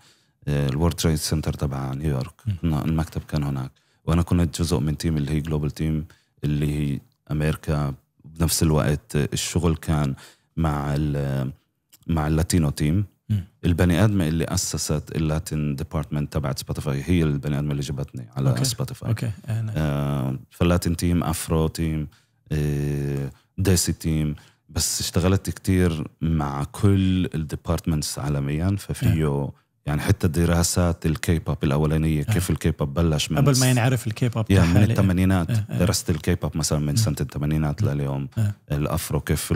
آه، الورد تريد سنتر تبع نيويورك المكتب كان هناك وانا كنت جزء من تيم اللي هي جلوبال تيم اللي هي امريكا بنفس الوقت الشغل كان مع مع اللاتينو تيم البني ادمه اللي اسست اللاتين ديبارتمنت تبعت سبوتيفاي هي البني ادمه اللي جابتني على okay. سبوتيفاي اوكي okay. آه، نعم. آه، فاللاتين تيم افرو تيم آه، ديسي تيم بس اشتغلت كتير مع كل الديبارتمنتس عالميا ففيه yeah. نعم. يعني حتى دراسات الكي بوب الاولانيه كيف آه. الكي بوب بلش من قبل ما ينعرف الكي بوب يعني من الثمانينات آه. آه. درست الكي بوب مثلا من سنه الثمانينات لليوم آه. الافرو كيف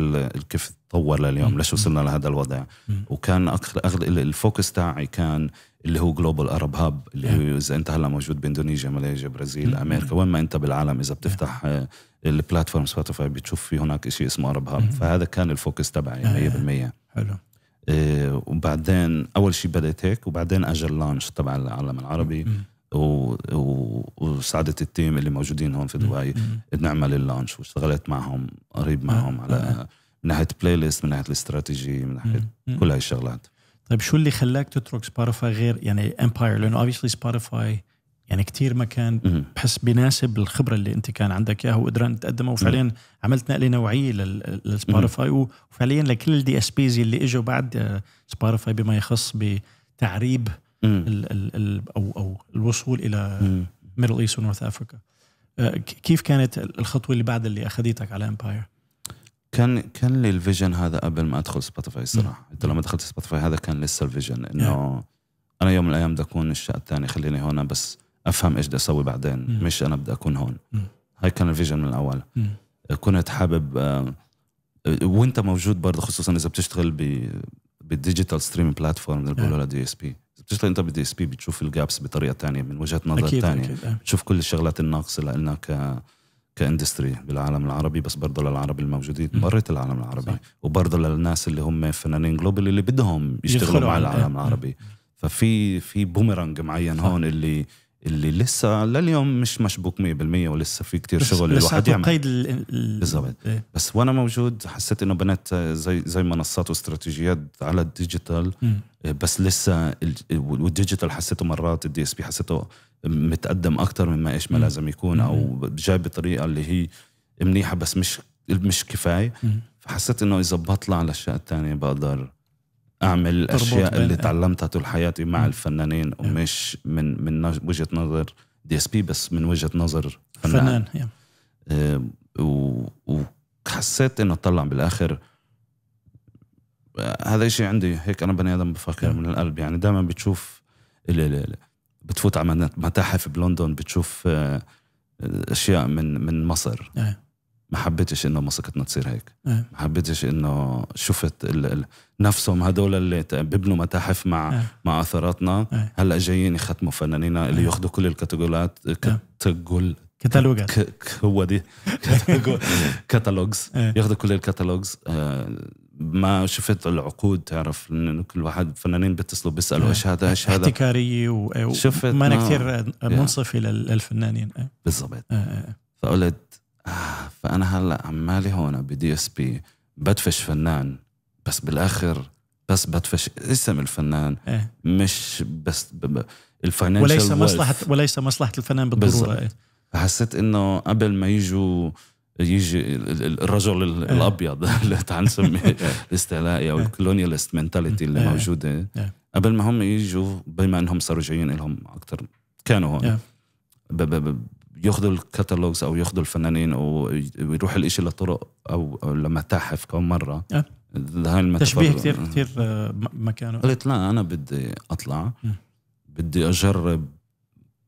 كيف تطور لليوم ليش وصلنا لهذا الوضع وكان اغلب الفوكس تاعي كان اللي هو جلوبال ارب هاب اللي آه. هو اذا انت هلا موجود باندونيسيا ماليزيا برازيل امريكا وين ما انت بالعالم اذا آه. بتفتح البلاتفورم سبوتيفاي بتشوف في هناك شيء اسمه ارب هاب فهذا كان الفوكس تبعي 100% حلو آه، وبعدين اول شيء بدات هيك وبعدين اجى اللانش تبع العالم العربي و... وسعادة التيم اللي موجودين هون في دبي نعمل اللانش واشتغلت معهم قريب آه، معهم على آه، من ناحيه بلاي ليست من ناحيه الاستراتيجي من ناحيه كل هاي الشغلات طيب شو اللي خلاك تترك سبوتيفاي غير يعني امباير لانه اوبسلي سبوتيفاي يعني كثير ما كان بحس بيناسب الخبره اللي انت كان عندك اياها وقدران تقدمها وفعليا عملت نقله نوعيه للسبوتيفاي وفعليا لكل الدي اس بيز اللي اجوا بعد سبوتيفاي بما يخص بتعريب الـ الـ الـ او او الوصول الى ميدل ايست ونورث افريكا كيف كانت الخطوه اللي بعد اللي اخذتك على امباير؟ كان كان لي الفيجن هذا قبل ما ادخل سبوتيفاي الصراحه، انت لما دخلت سبوتيفاي هذا كان لسه الفيجن انه نعم. انا يوم من الايام بدي اكون الشقه الثانيه خليني هون بس افهم ايش بدي اسوي بعدين م. مش انا بدي اكون هون م. هاي كان الفيجن من الاول م. كنت حابب آه، آه، وانت موجود برضه خصوصا اذا بتشتغل ب بالديجيتال ستريم بلاتفورم اللي بيقولوا لها دي اس بي بتشتغل انت بالدي اس بي بتشوف الجابس بطريقه تانية من وجهه نظر أكيد تانية أكيد. آه. بتشوف كل الشغلات الناقصه لنا ك كاندستري بالعالم العربي بس برضه للعرب الموجودين برة العالم العربي وبرضه للناس اللي هم فنانين جلوبال اللي بدهم يشتغلوا مع العالم العربي ففي في بومرانج معين هون اللي اللي لسه لليوم مش مشبوك 100% ولسه في كتير شغل الواحد يعمل قيد ال... بالضبط إيه؟ بس وانا موجود حسيت انه بنات زي زي منصات واستراتيجيات على الديجيتال إيه، بس لسه والديجيتال حسيته مرات الدي اس بي حسيته متقدم اكثر مما ايش ما لازم يكون او جاي بطريقه اللي هي منيحه بس مش مش كفايه فحسيت انه اذا بطلع على الاشياء الثانيه بقدر اعمل الاشياء اللي آه. تعلمتها طول حياتي مع الفنانين ومش من من وجهه نظر دي اس بي بس من وجهه نظر فنان, فنان. آه وحسيت انه طلع بالاخر آه، هذا شيء عندي هيك انا بني ادم بفكر من القلب يعني دائما بتشوف اللي اللي بتفوت على متاحف بلندن بتشوف آه، اشياء من من مصر ما حبيتش انه مسكتنا تصير هيك إيه. ما حبيتش انه شفت ال... ال... نفسهم هدول اللي ببنوا متاحف مع أه. مع اثاراتنا أه. هلا جايين يختموا فنانينا اللي إيه. ياخذوا كل الكاتيجولات إيه. كاتيجول كتالوجات هو دي كتالوجز ياخذوا كل الكتالوجز آه، ما شفت العقود تعرف كل واحد فنانين بيتصلوا بيسالوا ايش هذا ايش هذا احتكاريه شفت ما أنا آه. كثير منصفه للفنانين بالضبط فقلت آه، فانا هلا عمالي هون بدي اس بي بدفش فنان بس بالاخر بس بدفش اسم الفنان إيه. مش بس الفاينانشال وليس مصلحه وليس مصلحه الفنان بالضروره إيه. حسيت انه قبل ما يجوا يجي الرجل إيه. الابيض اللي تعال نسميه إيه. الاستعلائي او الكولونيالست منتاليتي اللي إيه. موجوده قبل ما هم يجوا بما انهم صاروا جايين لهم اكثر كانوا هون ياخذوا الكتالوجز او ياخذوا الفنانين ويروح الاشي لطرق او, لمتاحف كم مره أه؟ هاي تشبيه كثير كثير آه، مكانه قلت لا انا بدي اطلع م. بدي اجرب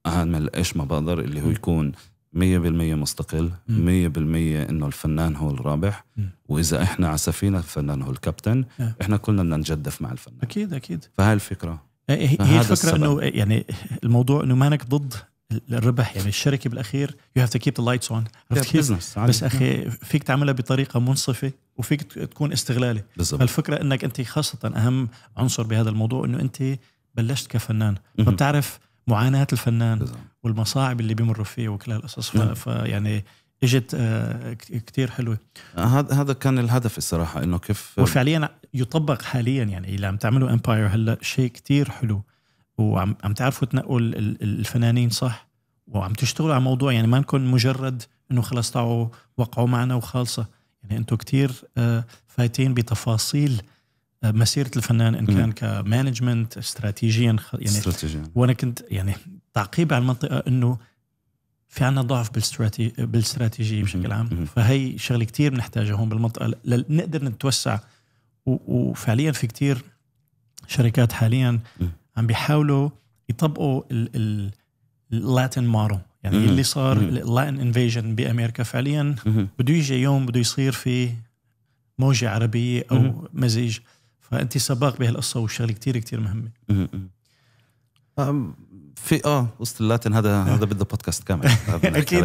اعمل ايش ما بقدر اللي هو يكون 100% مستقل 100% انه الفنان هو الرابح واذا احنا على سفينه الفنان هو الكابتن آه. احنا كلنا بدنا نجدف مع الفنان اكيد اكيد فهاي الفكره إيه، هي الفكره انه يعني الموضوع انه مانك ضد الربح يعني الشركه بالاخير يو هاف تو كيب ذا لايتس اون بس اخي فيك تعملها بطريقه منصفه وفيك تكون استغلالي بالزبط. فالفكره انك انت خاصه اهم عنصر بهذا الموضوع انه انت بلشت كفنان فبتعرف معاناه الفنان بالزبط. والمصاعب اللي بيمروا فيه وكل هالقصص فيعني نعم. اجت آه، كثير حلوه آه، هذا هذا كان الهدف الصراحه انه كيف وفعليا يطبق حاليا يعني اللي عم تعمله امباير هلا شيء كثير حلو وعم عم تعرفوا تنقوا الفنانين صح وعم تشتغلوا على موضوع يعني ما نكون مجرد انه خلص تعوا وقعوا معنا وخالصه يعني انتم كثير آه، فايتين بتفاصيل آه، مسيره الفنان ان كان كمانجمنت استراتيجيا يعني استراتيجيا وانا كنت يعني تعقيب على المنطقه انه في عنا ضعف بالاستراتيجي بالاستراتيجيه بشكل عام فهي شغله كثير بنحتاجها هون بالمنطقه لنقدر نتوسع وفعليا في كثير شركات حاليا عم بيحاولوا يطبقوا اللاتين مارو يعني اللي صار اللاتين انفيجن بامريكا فعليا بده يجي يوم بده يصير في موجه عربيه او مزيج فانت سباق بهالقصه والشغله كتير كتير مهمه في اه وسط اللاتن هذا هذا بده بودكاست كامل اكيد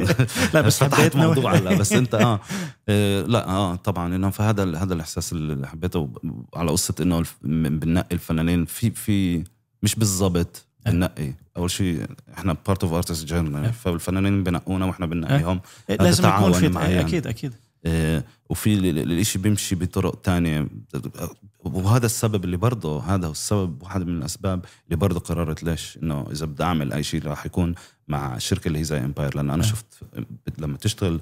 لا بس فتحت موضوع هلا بس انت اه, آه، لا اه طبعا انه فهذا هذا الاحساس اللي حبيته على قصه انه بننقي الفنانين في في مش بالضبط بننقي اول شيء احنا بارت اوف ارتست جيرنال فالفنانين بنقونا واحنا بنقيهم إيه. إيه، لازم يكون في إيه، اكيد اكيد آه، وفي الاشي بيمشي بطرق تانية وهذا السبب اللي برضه هذا هو السبب واحد من الاسباب اللي برضه قررت ليش انه اذا بدي اعمل اي شيء راح يكون مع الشركه اللي هي زي امباير لان انا أه. شفت لما تشتغل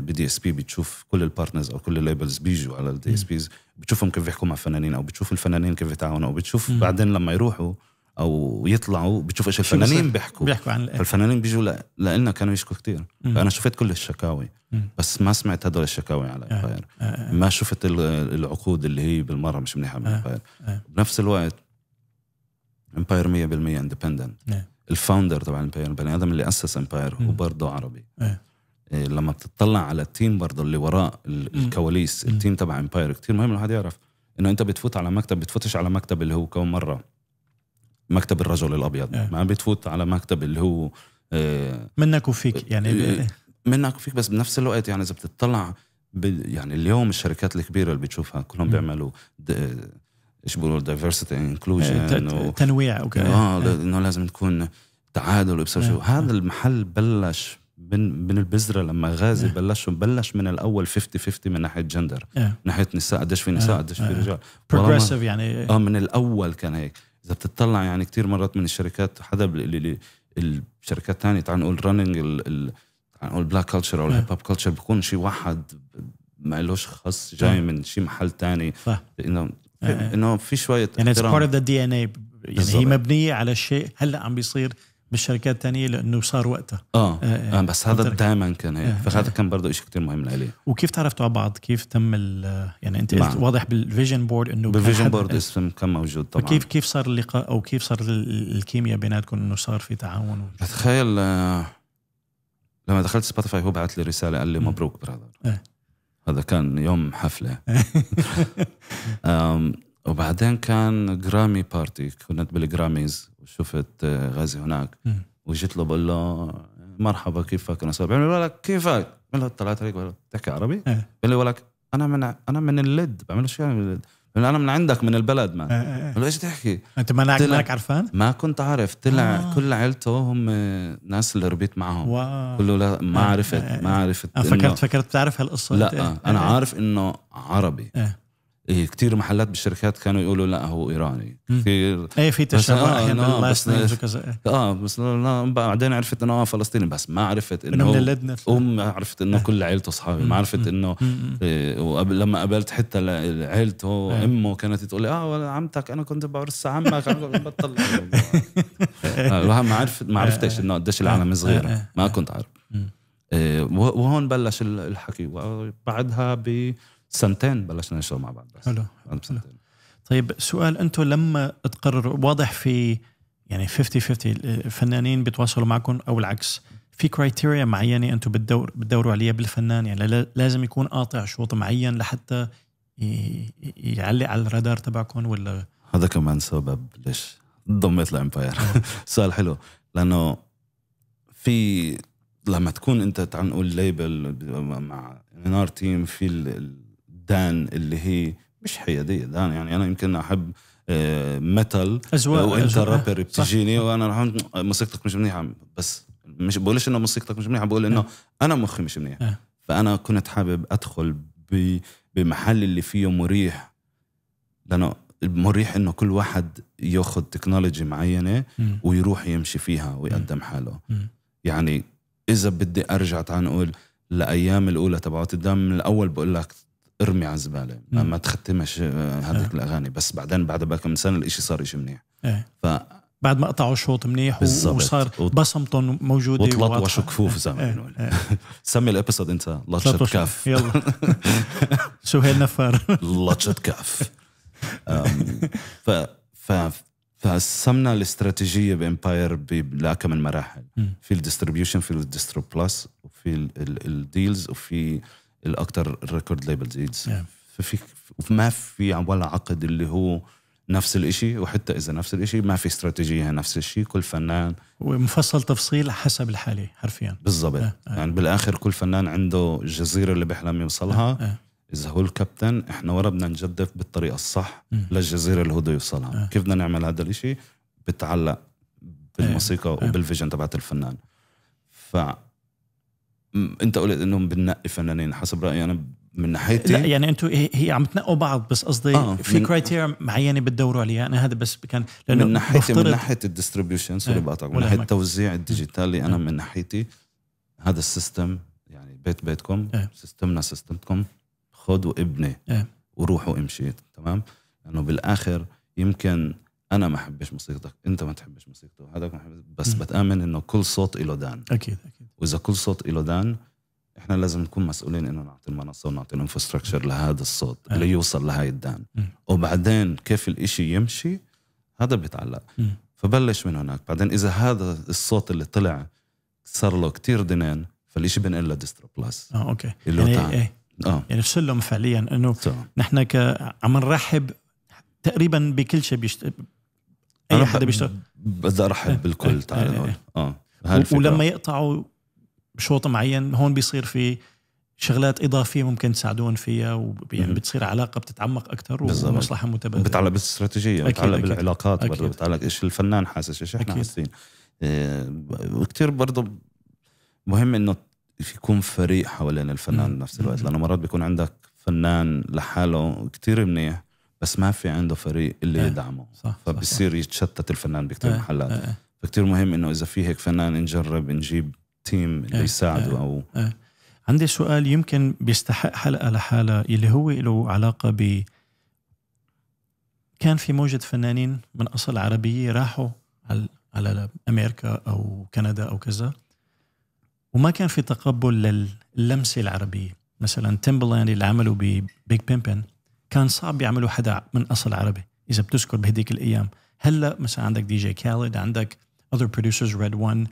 بدي اس بي بتشوف كل البارتنرز او كل الليبلز بيجوا على الدي اس بيز بتشوفهم كيف بيحكوا مع فنانين او بتشوف الفنانين كيف بيتعاونوا او بتشوف بعدين لما يروحوا او يطلعوا بتشوف ايش الفنانين بيحكوا بيحكوا عن الفنانين بيجوا لنا كانوا يشكوا كثير فانا شفت كل الشكاوي بس ما سمعت هدول الشكاوي على امباير آه، آه، آه. ما شفت العقود اللي هي بالمره مش منيحه من امباير بنفس الوقت امباير 100% اندبندنت الفاوندر تبع امباير البني ادم اللي اسس امباير هو برضه عربي لما بتطلع على التيم برضه اللي وراء الكواليس التيم تبع امباير كثير مهم الواحد يعرف انه انت بتفوت على مكتب بتفوتش على مكتب اللي هو كم مره مكتب الرجل الابيض إيه. ما بتفوت على مكتب اللي هو آه، منك وفيك يعني آه، منك وفيك بس بنفس الوقت يعني اذا بتطلع يعني اليوم الشركات الكبيره اللي بتشوفها كلهم بيعملوا آه، ايش بيقولوا دايفرستي انكلوجن تنويع اوكي اه إيه. انه لازم تكون تعادل وبصير شو إيه. هذا المحل بلش من من البذره لما غازي بلش بلش من الاول 50 50 من ناحيه جندر ناحيه نساء قديش في نساء قديش في رجال بروجريسيف يعني اه من الاول كان هيك اذا بتطلع يعني كتير مرات من الشركات حدا الشركات الثانيه تعال نقول رننج تعال نقول بلاك كلتشر او الهيب هوب كلتشر بيكون شيء واحد ما لهش خص جاي نعم. من شيء محل ثاني انه آه. انه في شويه يعني اتس بارت اوف ذا دي ان اي يعني هي مبنيه على شيء هلا عم بيصير بالشركات الثانيه لانه صار وقتها اه, آه, آه, آه، بس هذا دائما كان هيك آه فهذا آه كان برضه شيء كثير مهم لي وكيف تعرفتوا على بعض؟ كيف تم يعني انت نعم. واضح بالفيجن بورد انه بالفيجن بورد آه. اسم كان موجود طبعا كيف كيف صار اللقاء او كيف صار الكيمياء بيناتكم انه صار في تعاون تخيل آه لما دخلت سبوتيفاي هو بعث لي رساله قال لي مبروك براذر آه. هذا كان يوم حفله آه. وبعدين كان جرامي بارتي كنت بالجراميز وشفت آه، غازي هناك وجيت له بقول له مرحبا كيفك انا صار بيعمل لك كيفك بقول له طلعت عليك بتحكي عربي بقول إيه. لي ولك انا من انا من اللد بعمل شو من اللد انا من عندك من البلد مان إيه، بقول إيه، له ايش تحكي انت مالك مالك عرفان ما كنت عارف طلع آه. كل عيلته هم آه، ناس اللي ربيت معهم واو. كله لا ما عرفت ما عرفت آه. فكرت فكرت بتعرف هالقصه لا انا عارف انه عربي آه. إيه كثير محلات بالشركات كانوا يقولوا لا هو ايراني كثير ايه في تشابه آه، احيانا بس وكذا إيه. اه بس لا بعدين عرفت انه اه فلسطيني بس ما عرفت انه من اللدنة ام عرفت انه إيه. كل عيلته اصحابي ما عرفت انه إيه، وقبل لما قابلت حتى عيلته امه كانت تقول لي اه عمتك انا كنت بورس عمك بطل الواحد آه، ما عرفت ما عرفتش انه قديش العالم صغيره ما كنت عارف وهون بلش الحكي وبعدها ب سنتين بلشنا نشتغل مع بعض بس حلو سنتين. طيب سؤال انتم لما تقرروا واضح في يعني 50 50 الفنانين بيتواصلوا معكم او العكس في كرايتيريا معينه انتم بتدور بتدوروا عليها بالفنان يعني لازم يكون قاطع شوط معين لحتى يعلق على الرادار تبعكم ولا هذا كمان سبب ليش ضميت لامباير سؤال حلو لانه في لما تكون انت تعال نقول ليبل مع ان ار تيم في دان اللي هي مش حياديه دان يعني انا يمكن احب ميتال آه، أزواء آه، وانت رابر بتجيني وانا رحمت موسيقتك مش منيحه بس مش بقولش انه موسيقتك مش منيحه بقول انه أه. انا مخي مش منيح أه. فانا كنت حابب ادخل بمحل اللي فيه مريح لانه مريح انه كل واحد ياخذ تكنولوجي معينه م. ويروح يمشي فيها ويقدم حاله م. يعني اذا بدي ارجع تعال نقول لايام الاولى تبعت الدم من الاول بقول لك ارمي على الزباله ما, ما تختمش آه، هذيك آه. الاغاني بس بعدين بعد بقى كم سنه الاشي صار اشي منيح ايه. ف بعد ما قطعوا شوط منيح بالزبط. وصار بصمتهم موجوده وطلعت وشو كفوف زي ما بنقول سمي الابيسود انت لطشت كاف يلا شو هي النفار لطشت كاف ف ف فقسمنا الاستراتيجيه بامباير لكم من مراحل في الديستريبيوشن في الديسترو بلس وفي الديلز وفي الاكثر ريكورد ليبلز ايدز ففيك ما في ولا عقد اللي هو نفس الإشي وحتى إذا نفس الإشي ما في استراتيجية نفس الشيء كل فنان ومفصل تفصيل حسب الحالة حرفيا بالضبط آه. آه. يعني بالآخر كل فنان عنده الجزيرة اللي بيحلم يوصلها آه. آه. إذا هو الكابتن إحنا ورا بدنا نجدف بالطريقة الصح م. Mm. للجزيرة اللي هو بده يوصلها آه. كيف بدنا نعمل هذا الإشي بتعلق بالموسيقى آه. وبالفيجن تبعت الفنان ف انت قلت انهم بننقي فنانين حسب رايي انا من ناحيتي لا يعني انتم هي عم تنقوا بعض بس قصدي آه في كرايتيريا معينه بتدوروا عليها انا هذا بس كان لانه من ناحيتي من إيه، ناحيه الديستريبيوشن سوري آه بقطعك من ناحيه التوزيع الديجيتالي آه. انا إيه. من ناحيتي هذا السيستم يعني بيت بيتكم آه. سيستمنا سيستمتكم خذ وابني آه. وروح وامشي تمام لانه يعني بالاخر يمكن انا ما احبش موسيقتك انت ما تحبش موسيقته هذاك بس بتامن انه كل صوت له دان اكيد واذا كل صوت له دان احنا لازم نكون مسؤولين انه نعطي المنصه ونعطي الانفراستراكشر لهذا الصوت أه. اللي يوصل لهاي الدان م. وبعدين كيف الإشي يمشي هذا بيتعلق م. فبلش من هناك بعدين اذا هذا الصوت اللي طلع صار له كتير دنان فالإشي بنقل له ديسترو بلس اه اوكي اللي يعني ايه. اه يعني في سلم فعليا انه نحن ك عم نرحب تقريبا بكل شيء بيشتغل اي حدا بيشتغل بدي ارحب إيه، بالكل إيه، تعال إيه، اه, آه. ولما يقطعوا بشوط معين هون بيصير في شغلات اضافيه ممكن تساعدون فيها ويعني بتصير علاقه بتتعمق اكثر ومصلحه متبادله بتعلق بالاستراتيجيه بتعلق بالعلاقات برضه بتعلق ايش الفنان حاسس ايش احنا حاسين آه، وكثير برضه مهم انه يكون فريق حوالين الفنان بنفس الوقت لانه مرات بيكون عندك فنان لحاله كثير منيح بس ما في عنده فريق اللي آه. يدعمه صح فبصير صح. يتشتت الفنان بكثير آه. محلات آه. فكتير مهم انه اذا في هيك فنان نجرب نجيب تيم إيه، اللي يساعده إيه، او إيه. عندي سؤال يمكن بيستحق حلقه لحالها اللي هو له علاقه ب كان في موجة فنانين من أصل عربية راحوا على على أمريكا أو كندا أو كذا وما كان في تقبل للمسة العربية مثلا تيمبلاند اللي عملوا ببيج بيمبن كان صعب يعملوا حدا من أصل عربي إذا بتذكر بهديك الأيام هلا مثلا عندك دي جي كاليد عندك other producers red one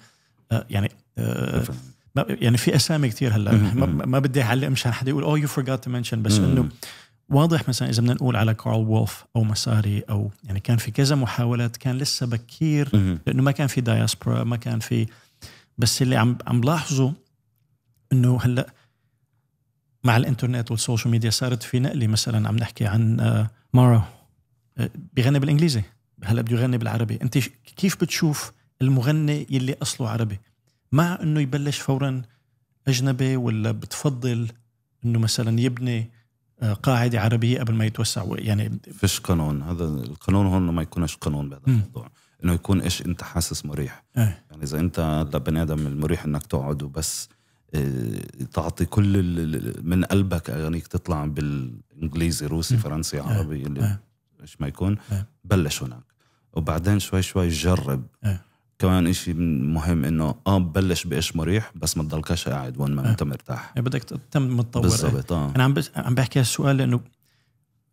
uh, يعني أه، يعني في اسامي كثير هلا ما بدي اعلق مشان حدا يقول اوه يو فورجات تو منشن بس انه واضح مثلا اذا بدنا نقول على كارل وولف او مساري او يعني كان في كذا محاولات كان لسه بكير لانه ما كان في دايسبرا ما كان في بس اللي عم عم لاحظه انه هلا مع الانترنت والسوشيال ميديا صارت في نقله مثلا عم نحكي عن آه، مارا آه، بغني بالانجليزي هلا بده يغني بالعربي انت كيف بتشوف المغني يلي اصله عربي مع انه يبلش فورا اجنبي ولا بتفضل انه مثلا يبني آه، قاعده عربيه قبل ما يتوسع يعني فيش قانون هذا القانون هون ما يكونش قانون بهذا الموضوع انه يكون ايش انت حاسس مريح اه. يعني اذا انت لبني ادم المريح انك تقعد وبس آه، تعطي كل من قلبك اغانيك تطلع بالانجليزي روسي م. فرنسي اه. عربي اللي آه. ايش ما يكون بلش هناك وبعدين شوي شوي جرب كمان إشي مهم انه اه بلش بإيش مريح بس ما تضلكش قاعد وين ما آه. انت مرتاح يعني بدك تتم متطور بالضبط اه انا عم بس عم بحكي هالسؤال لانه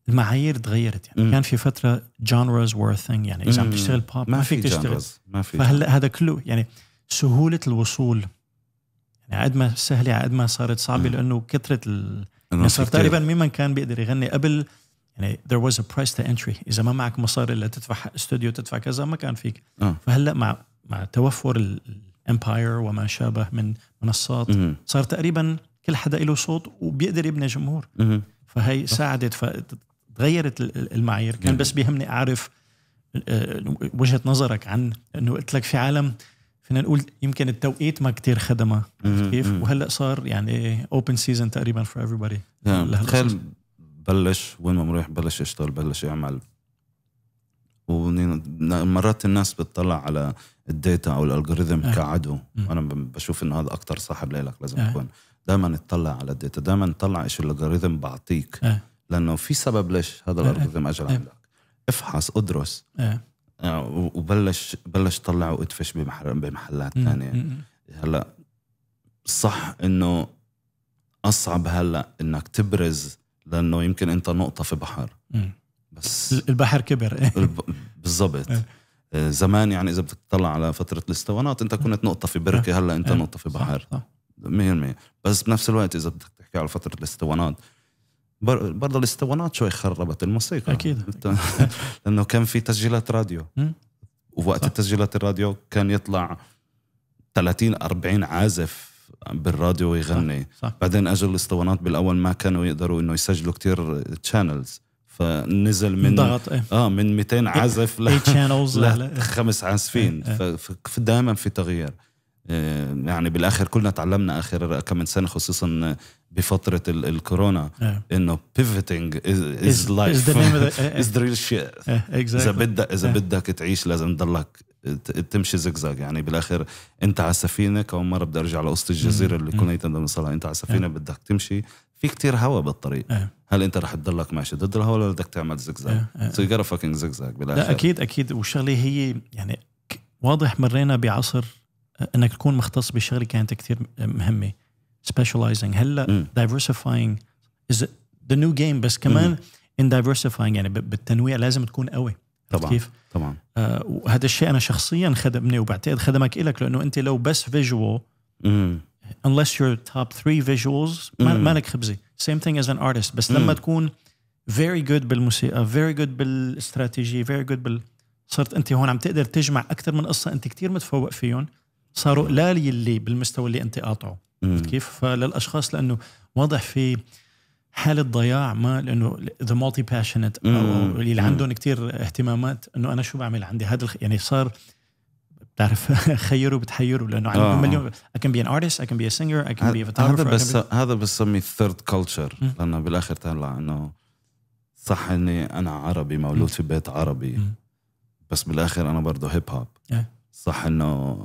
المعايير تغيرت يعني مم. كان في فتره جانرز وور ثينج يعني اذا عم تشتغل بوب ما, ما فيك تشتغل ما في فهلا هذا كله يعني سهوله الوصول يعني قد ما سهله قد ما صارت صعبه لانه كثره ال... يعني صار تقريبا مين كان بيقدر يغني قبل يعني there was a price to entry اذا ما معك مصاري لتدفع تدفع استوديو تدفع كذا ما كان فيك أه. فهلا مع مع توفر الامباير وما شابه من منصات صار تقريبا كل حدا له صوت وبيقدر يبني جمهور فهي ساعدت فتغيرت المعايير كان بس بيهمني اعرف آه، وجهه نظرك عن انه قلت لك في عالم فينا نقول يمكن التوقيت ما كتير خدمها كيف وهلا صار يعني اوبن سيزون تقريبا فور everybody نعم. تخيل بلش وين ما مروح بلش يشتغل بلش يعمل ومرات الناس بتطلع على الداتا او الالغوريثم آه. كعدو م. انا بشوف انه هذا اكثر صاحب لك لازم آه. دائما تطلع على الداتا دائما تطلع ايش الالغوريثم بعطيك آه. لانه في سبب ليش هذا آه، آه. الالجوريثم اجى آه. عندك افحص ادرس وبلش بلش طلع وادفش بمحل بمحلات ثانيه هلا صح انه اصعب هلا انك تبرز لانه يمكن انت نقطه في بحر بس البحر كبر بالضبط زمان يعني اذا بدك تطلع على فتره الاسطوانات انت كنت نقطه في بركه هلا انت إيه. نقطه في بحر 100% بس بنفس الوقت اذا بدك تحكي على فتره الاسطوانات برضه الاسطوانات شوي خربت الموسيقى اكيد لانه كان في تسجيلات راديو ووقت تسجيلات الراديو كان يطلع 30 40 عازف بالراديو يغني صح. صح. بعدين اجوا الاسطوانات بالاول ما كانوا يقدروا انه يسجلوا كتير تشانلز فنزل من ضغط إيه. اه من 200 إيه، عازف إيه ل خمس عازفين فدائما في تغيير آه، يعني بالاخر كلنا تعلمنا اخر كم من سنه خصوصا بفتره ال الكورونا انه pivoting از لايف از اذا بدك اذا بدك تعيش لازم تضلك تمشي زقزاق يعني بالاخر انت على السفينه كم مره بدي ارجع لقصه الجزيره اللي كنا نصلها انت على السفينه بدك تمشي في كتير هواء بالطريق أه. هل انت رح تضلك ماشي ضد الهواء ولا بدك تعمل زقزاق؟ سو يو فاكينج زقزاق بالاخر لا اكيد اكيد والشغله هي يعني واضح مرينا بعصر آه، انك تكون مختص بشغله كانت كثير مهمه سبيشاليزنج هلا دايفرسيفاينج از ذا نيو جيم بس كمان ان دايفرسيفاينج يعني بالتنويع لازم تكون قوي طبعا كيف؟ طبعا آه وهذا الشيء انا شخصيا خدمني وبعتقد خدمك إلك لانه انت لو بس فيجوال unless you're top three visuals ما mm. مالك خبزه same thing as an artist بس mm. لما تكون very good بالموسيقى very good بالاستراتيجية very good بال صرت انت هون عم تقدر تجمع اكثر من قصه انت كثير متفوق فيهم صاروا قلال يلي بالمستوى اللي انت قاطعه mm. كيف فللاشخاص لانه واضح في حاله ضياع ما لانه ذا مالتي باشنت او اللي mm. عندهم كثير اهتمامات انه انا شو بعمل عندي هذا يعني صار بتعرف خيروا بتحيروا لانه عندهم آه. مليون I can be an artist I can be a singer I can be a photographer هذا بس هذا بسميه الثيرد كلتشر لانه بالاخر طلع انه صح اني انا عربي مولود في بيت عربي بس بالاخر انا برضه هيب إيه. هوب صح انه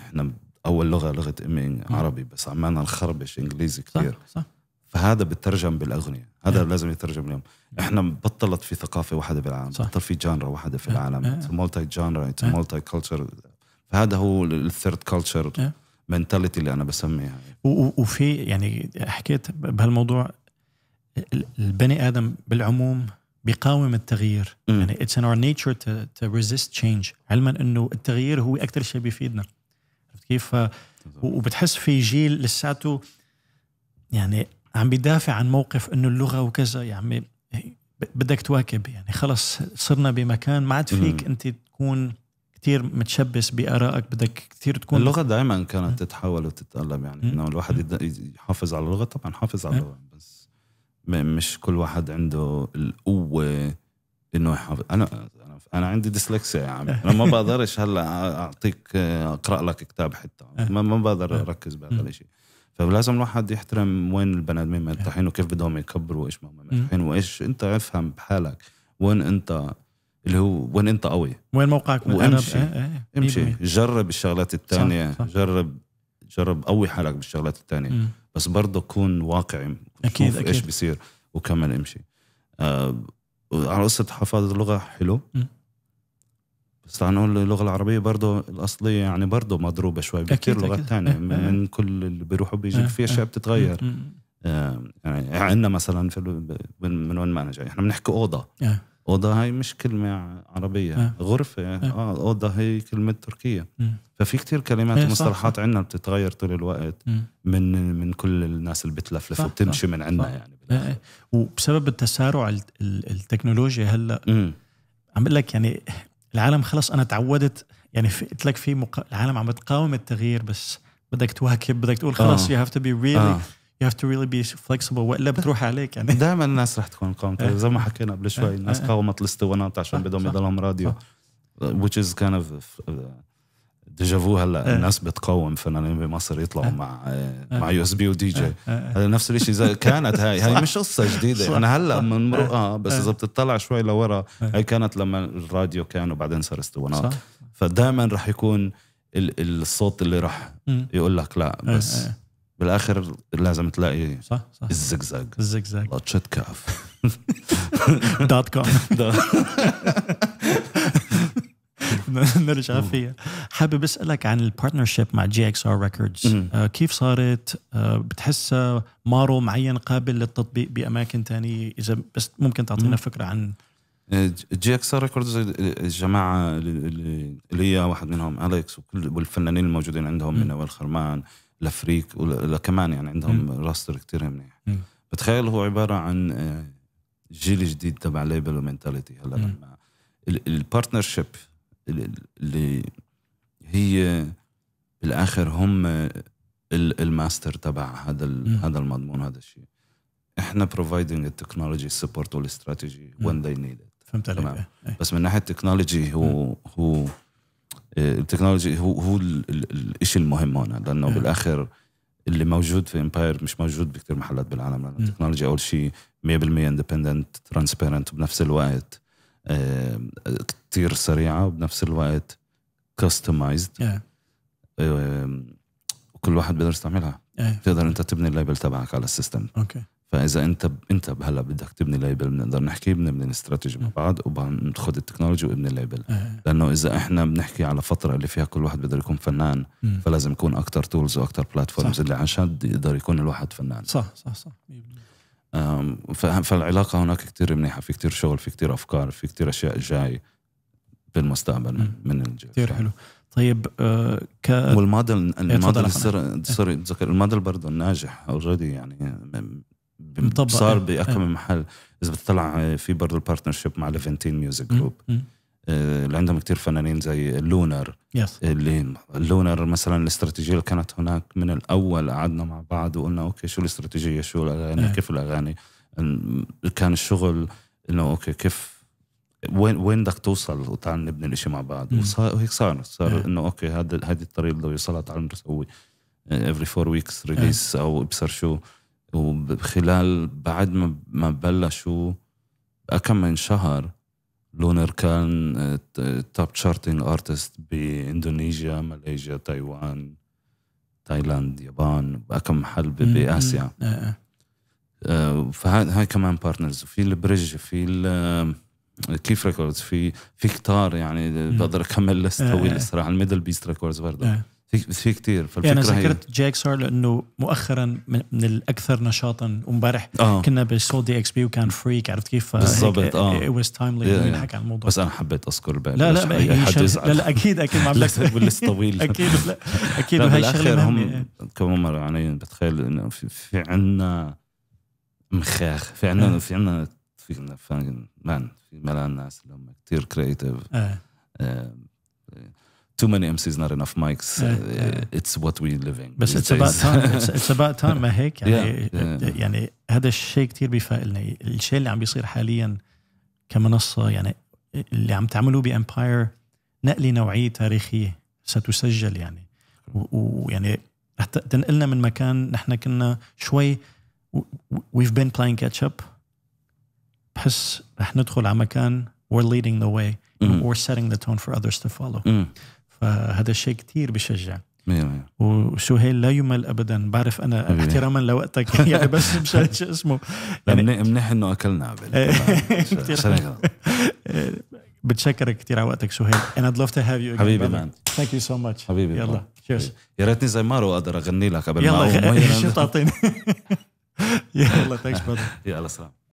احنا اول لغه لغه امي عربي بس عمالنا نخربش انجليزي كثير صح, صح. فهذا بترجم بالاغنيه هذا إيه. لازم يترجم اليوم احنا بطلت في ثقافه واحده بالعالم صح. بطل في جانرا واحده في إيه. العالم ملتي جانرا ملتي كلتشر فهذا هو الثيرد كلتشر منتاليتي اللي انا بسميها وفي يعني حكيت بهالموضوع البني ادم بالعموم بيقاوم التغيير م. يعني اتس ان اور نيتشر تو ريزيست تشينج علما انه التغيير هو اكثر شيء بيفيدنا عرفت كيف وبتحس في جيل لساته يعني عم بيدافع عن موقف انه اللغه وكذا يا عمي بدك تواكب يعني خلص صرنا بمكان ما عاد فيك انت تكون كتير متشبث بارائك بدك كتير تكون اللغه دائما كانت تتحول وتتقلب يعني انه الواحد يحافظ على اللغه طبعا حافظ على اللغه بس مش كل واحد عنده القوه انه يحافظ انا انا عندي ديسلكسيا يا عمي انا ما بقدرش هلا اعطيك اقرا لك كتاب حتى آه. ما ما بقدر آه. اركز بهذا الشيء فلازم الواحد يحترم وين البني ادمين آه. مرتاحين وكيف بدهم يكبروا وايش ما مرتاحين وايش انت افهم بحالك وين انت اللي هو وين انت قوي وين موقعك من وامشي اه اه امشي إيه، إيه، إيه. جرب الشغلات الثانيه جرب جرب قوي حالك بالشغلات الثانيه بس برضه كون واقعي اكيد اكيد ايش بيصير وكمل امشي آه على قصه حفاظ اللغه حلو م. بس تعال نقول اللغه العربيه برضه الاصليه يعني برضه مضروبه شوي بكثير لغات ثانيه من كل اللي بيروحوا بيجي في اشياء بتتغير م. م. يعني عندنا مثلا في من وين ما انا جاي احنا بنحكي اوضه آه. اوضه هاي مش كلمه عربيه آه. غرفه آه. آه اوضه هي كلمه تركيه ففي كتير كلمات إيه، ومصطلحات عندنا بتتغير طول الوقت من من كل الناس اللي بتلفلف وبتمشي من عندنا يعني إيه، إيه. وبسبب التسارع التكنولوجيا هلا عم بقول لك يعني العالم خلص انا تعودت يعني قلت لك في مقا... العالم عم بتقاوم التغيير بس بدك تواكب بدك تقول خلص يو هاف تو بي ريلي يو هاف تو ريلي بي فلكسبل والا بتروح عليك يعني دائما الناس رح تكون قاومه زي ما حكينا قبل شوي الناس إيه. قاومت الاسطوانات عشان بدهم يضلهم راديو which is kind of ديجافو uh, هلا إيه. الناس بتقاوم فنانين بمصر يطلعوا إيه. مع آه، مع يو اس بي ودي جي هذا نفس الشيء زي كانت هاي هاي مش قصه جديده انا هلا بنمرق اه بس اذا بتطلع شوي لورا هاي كانت لما الراديو كان وبعدين صار اسطوانات فدائما رح يكون الصوت اللي رح يقول لك لا بس بالاخر لازم تلاقي صح صح الزقزق الزقزق لطشة كاف دوت كوم نرجع فيها حابب اسالك عن البارتنرشيب مع جي اكس ار ريكوردز كيف صارت آه، بتحس بتحسها مارو معين قابل للتطبيق باماكن تانية اذا بس ممكن تعطينا فكره عن جي اكس ار ريكوردز الجماعه اللي هي واحد منهم اليكس وكل والفنانين الموجودين عندهم من اول خرمان لفريك وكمان يعني عندهم راستر كتير منيح بتخيل هو عباره عن آه، جيل جديد تبع ليبل ومنتاليتي هلا لما البارتنرشيب اللي هي بالاخر هم الماستر تبع هذا هذا المضمون هذا الشيء احنا بروفايدنج التكنولوجي سبورت والاستراتيجي وين ذي نيد فهمت عليك إيه، إيه. بس من ناحيه التكنولوجي هو هو التكنولوجي آه، هو هو الشيء المهم هون لانه نعم. بالاخر اللي موجود في امباير مش موجود بكثير محلات بالعالم لانه التكنولوجي نعم. اول شيء 100% اندبندنت ترانسبيرنت وبنفس الوقت آه، كثير سريعه وبنفس الوقت كاستمايزد وكل واحد بيقدر يستعملها بتقدر انت تبني الليبل تبعك على السيستم اوكي فاذا انت انت هلا بدك تبني ليبل بنقدر نحكي بنبني الاستراتيجي مع بعض وبناخذ التكنولوجي وابني الليبل لانه اذا احنا بنحكي على فتره اللي فيها كل واحد بيقدر يكون فنان مم. فلازم يكون اكثر تولز واكثر بلاتفورمز اللي عشان يقدر يكون الواحد فنان صح صح صح فالعلاقه هناك كتير منيحه في كتير شغل في كتير افكار في كتير اشياء جاي بالمستقبل من, من الجيل كثير حلو طيب آه، ك والموديل إيه، الموديل سوري إيه. الموديل برضه ناجح اوريدي يعني مطبق صار إيه. باكم من إيه. محل اذا بتطلع آه، في برضه البارتنرشيب مع ليفنتين ميوزك جروب اللي عندهم كتير فنانين زي لونر yes. اللي لونر مثلا الاستراتيجيه اللي كانت هناك من الاول قعدنا مع بعض وقلنا اوكي شو الاستراتيجيه شو الاغاني yeah. إيه. كيف الاغاني كان الشغل انه اوكي كيف وين وين بدك توصل وتعال نبني الاشي مع بعض وصار وهيك صار صار yeah. انه اوكي هذا هذه الطريقه اللي بده يوصلها تعال نسوي افري فور ويكس ريليس او ابصر شو وخلال بعد ما ما بلشوا كم من شهر لونر كان توب شارتنج ارتست باندونيسيا ماليزيا تايوان تايلاند يابان بكم محل باسيا آه، آه. آه، فهذا هاي كمان بارتنرز وفي البريدج في كيف ريكوردز في في كتار يعني بقدر اكمل لست طويل الصراحه الميدل بيست ريكوردز برضه في كثير فالفكره يعني ذكرت جاك سار لانه مؤخرا من, من الاكثر نشاطا وامبارح آه. كنا دي اكس بي وكان فريك عرفت كيف بالضبط اه ات واز تايملي نحكي عن الموضوع بس انا حبيت اذكر بقى لا لا لا, لا اكيد اكيد ما عم بالليست طويل اكيد لا اكيد وهي شغله هم يعني. كم مره يعني بتخيل انه في, في عنا مخاخ في عنا آه. في عنا في عنا مان في ملان ناس اللي هم كثير كريتيف too many MCs, not enough mics. Yeah. It's what we living. بس it's about time. It's, it's about time ما هيك يعني yeah. Yeah. يعني هذا الشيء كثير بيفائلني الشيء اللي عم بيصير حاليا كمنصه يعني اللي عم تعملوه بامباير نقله نوعيه تاريخيه ستسجل يعني ويعني رح تنقلنا من مكان نحن كنا شوي we've been playing catch up بحس رح ندخل على مكان we're leading the way mm. -hmm. we're setting the tone for others to follow mm. -hmm. فهذا الشيء كثير بشجع وسهيل لا يمل ابدا بعرف انا أبي. احتراما لوقتك يعني بس مشان شو اسمه يعني منيح انه اكلنا ايه، بتشكرك كثير على وقتك سهيل and I'd love to have you again حبيبي مان thank you so much حبيبي يلا تشيرز يا ريتني زي مارو اقدر اغني لك قبل ما يلا شو تعطيني يلا ثانكس يلا سلام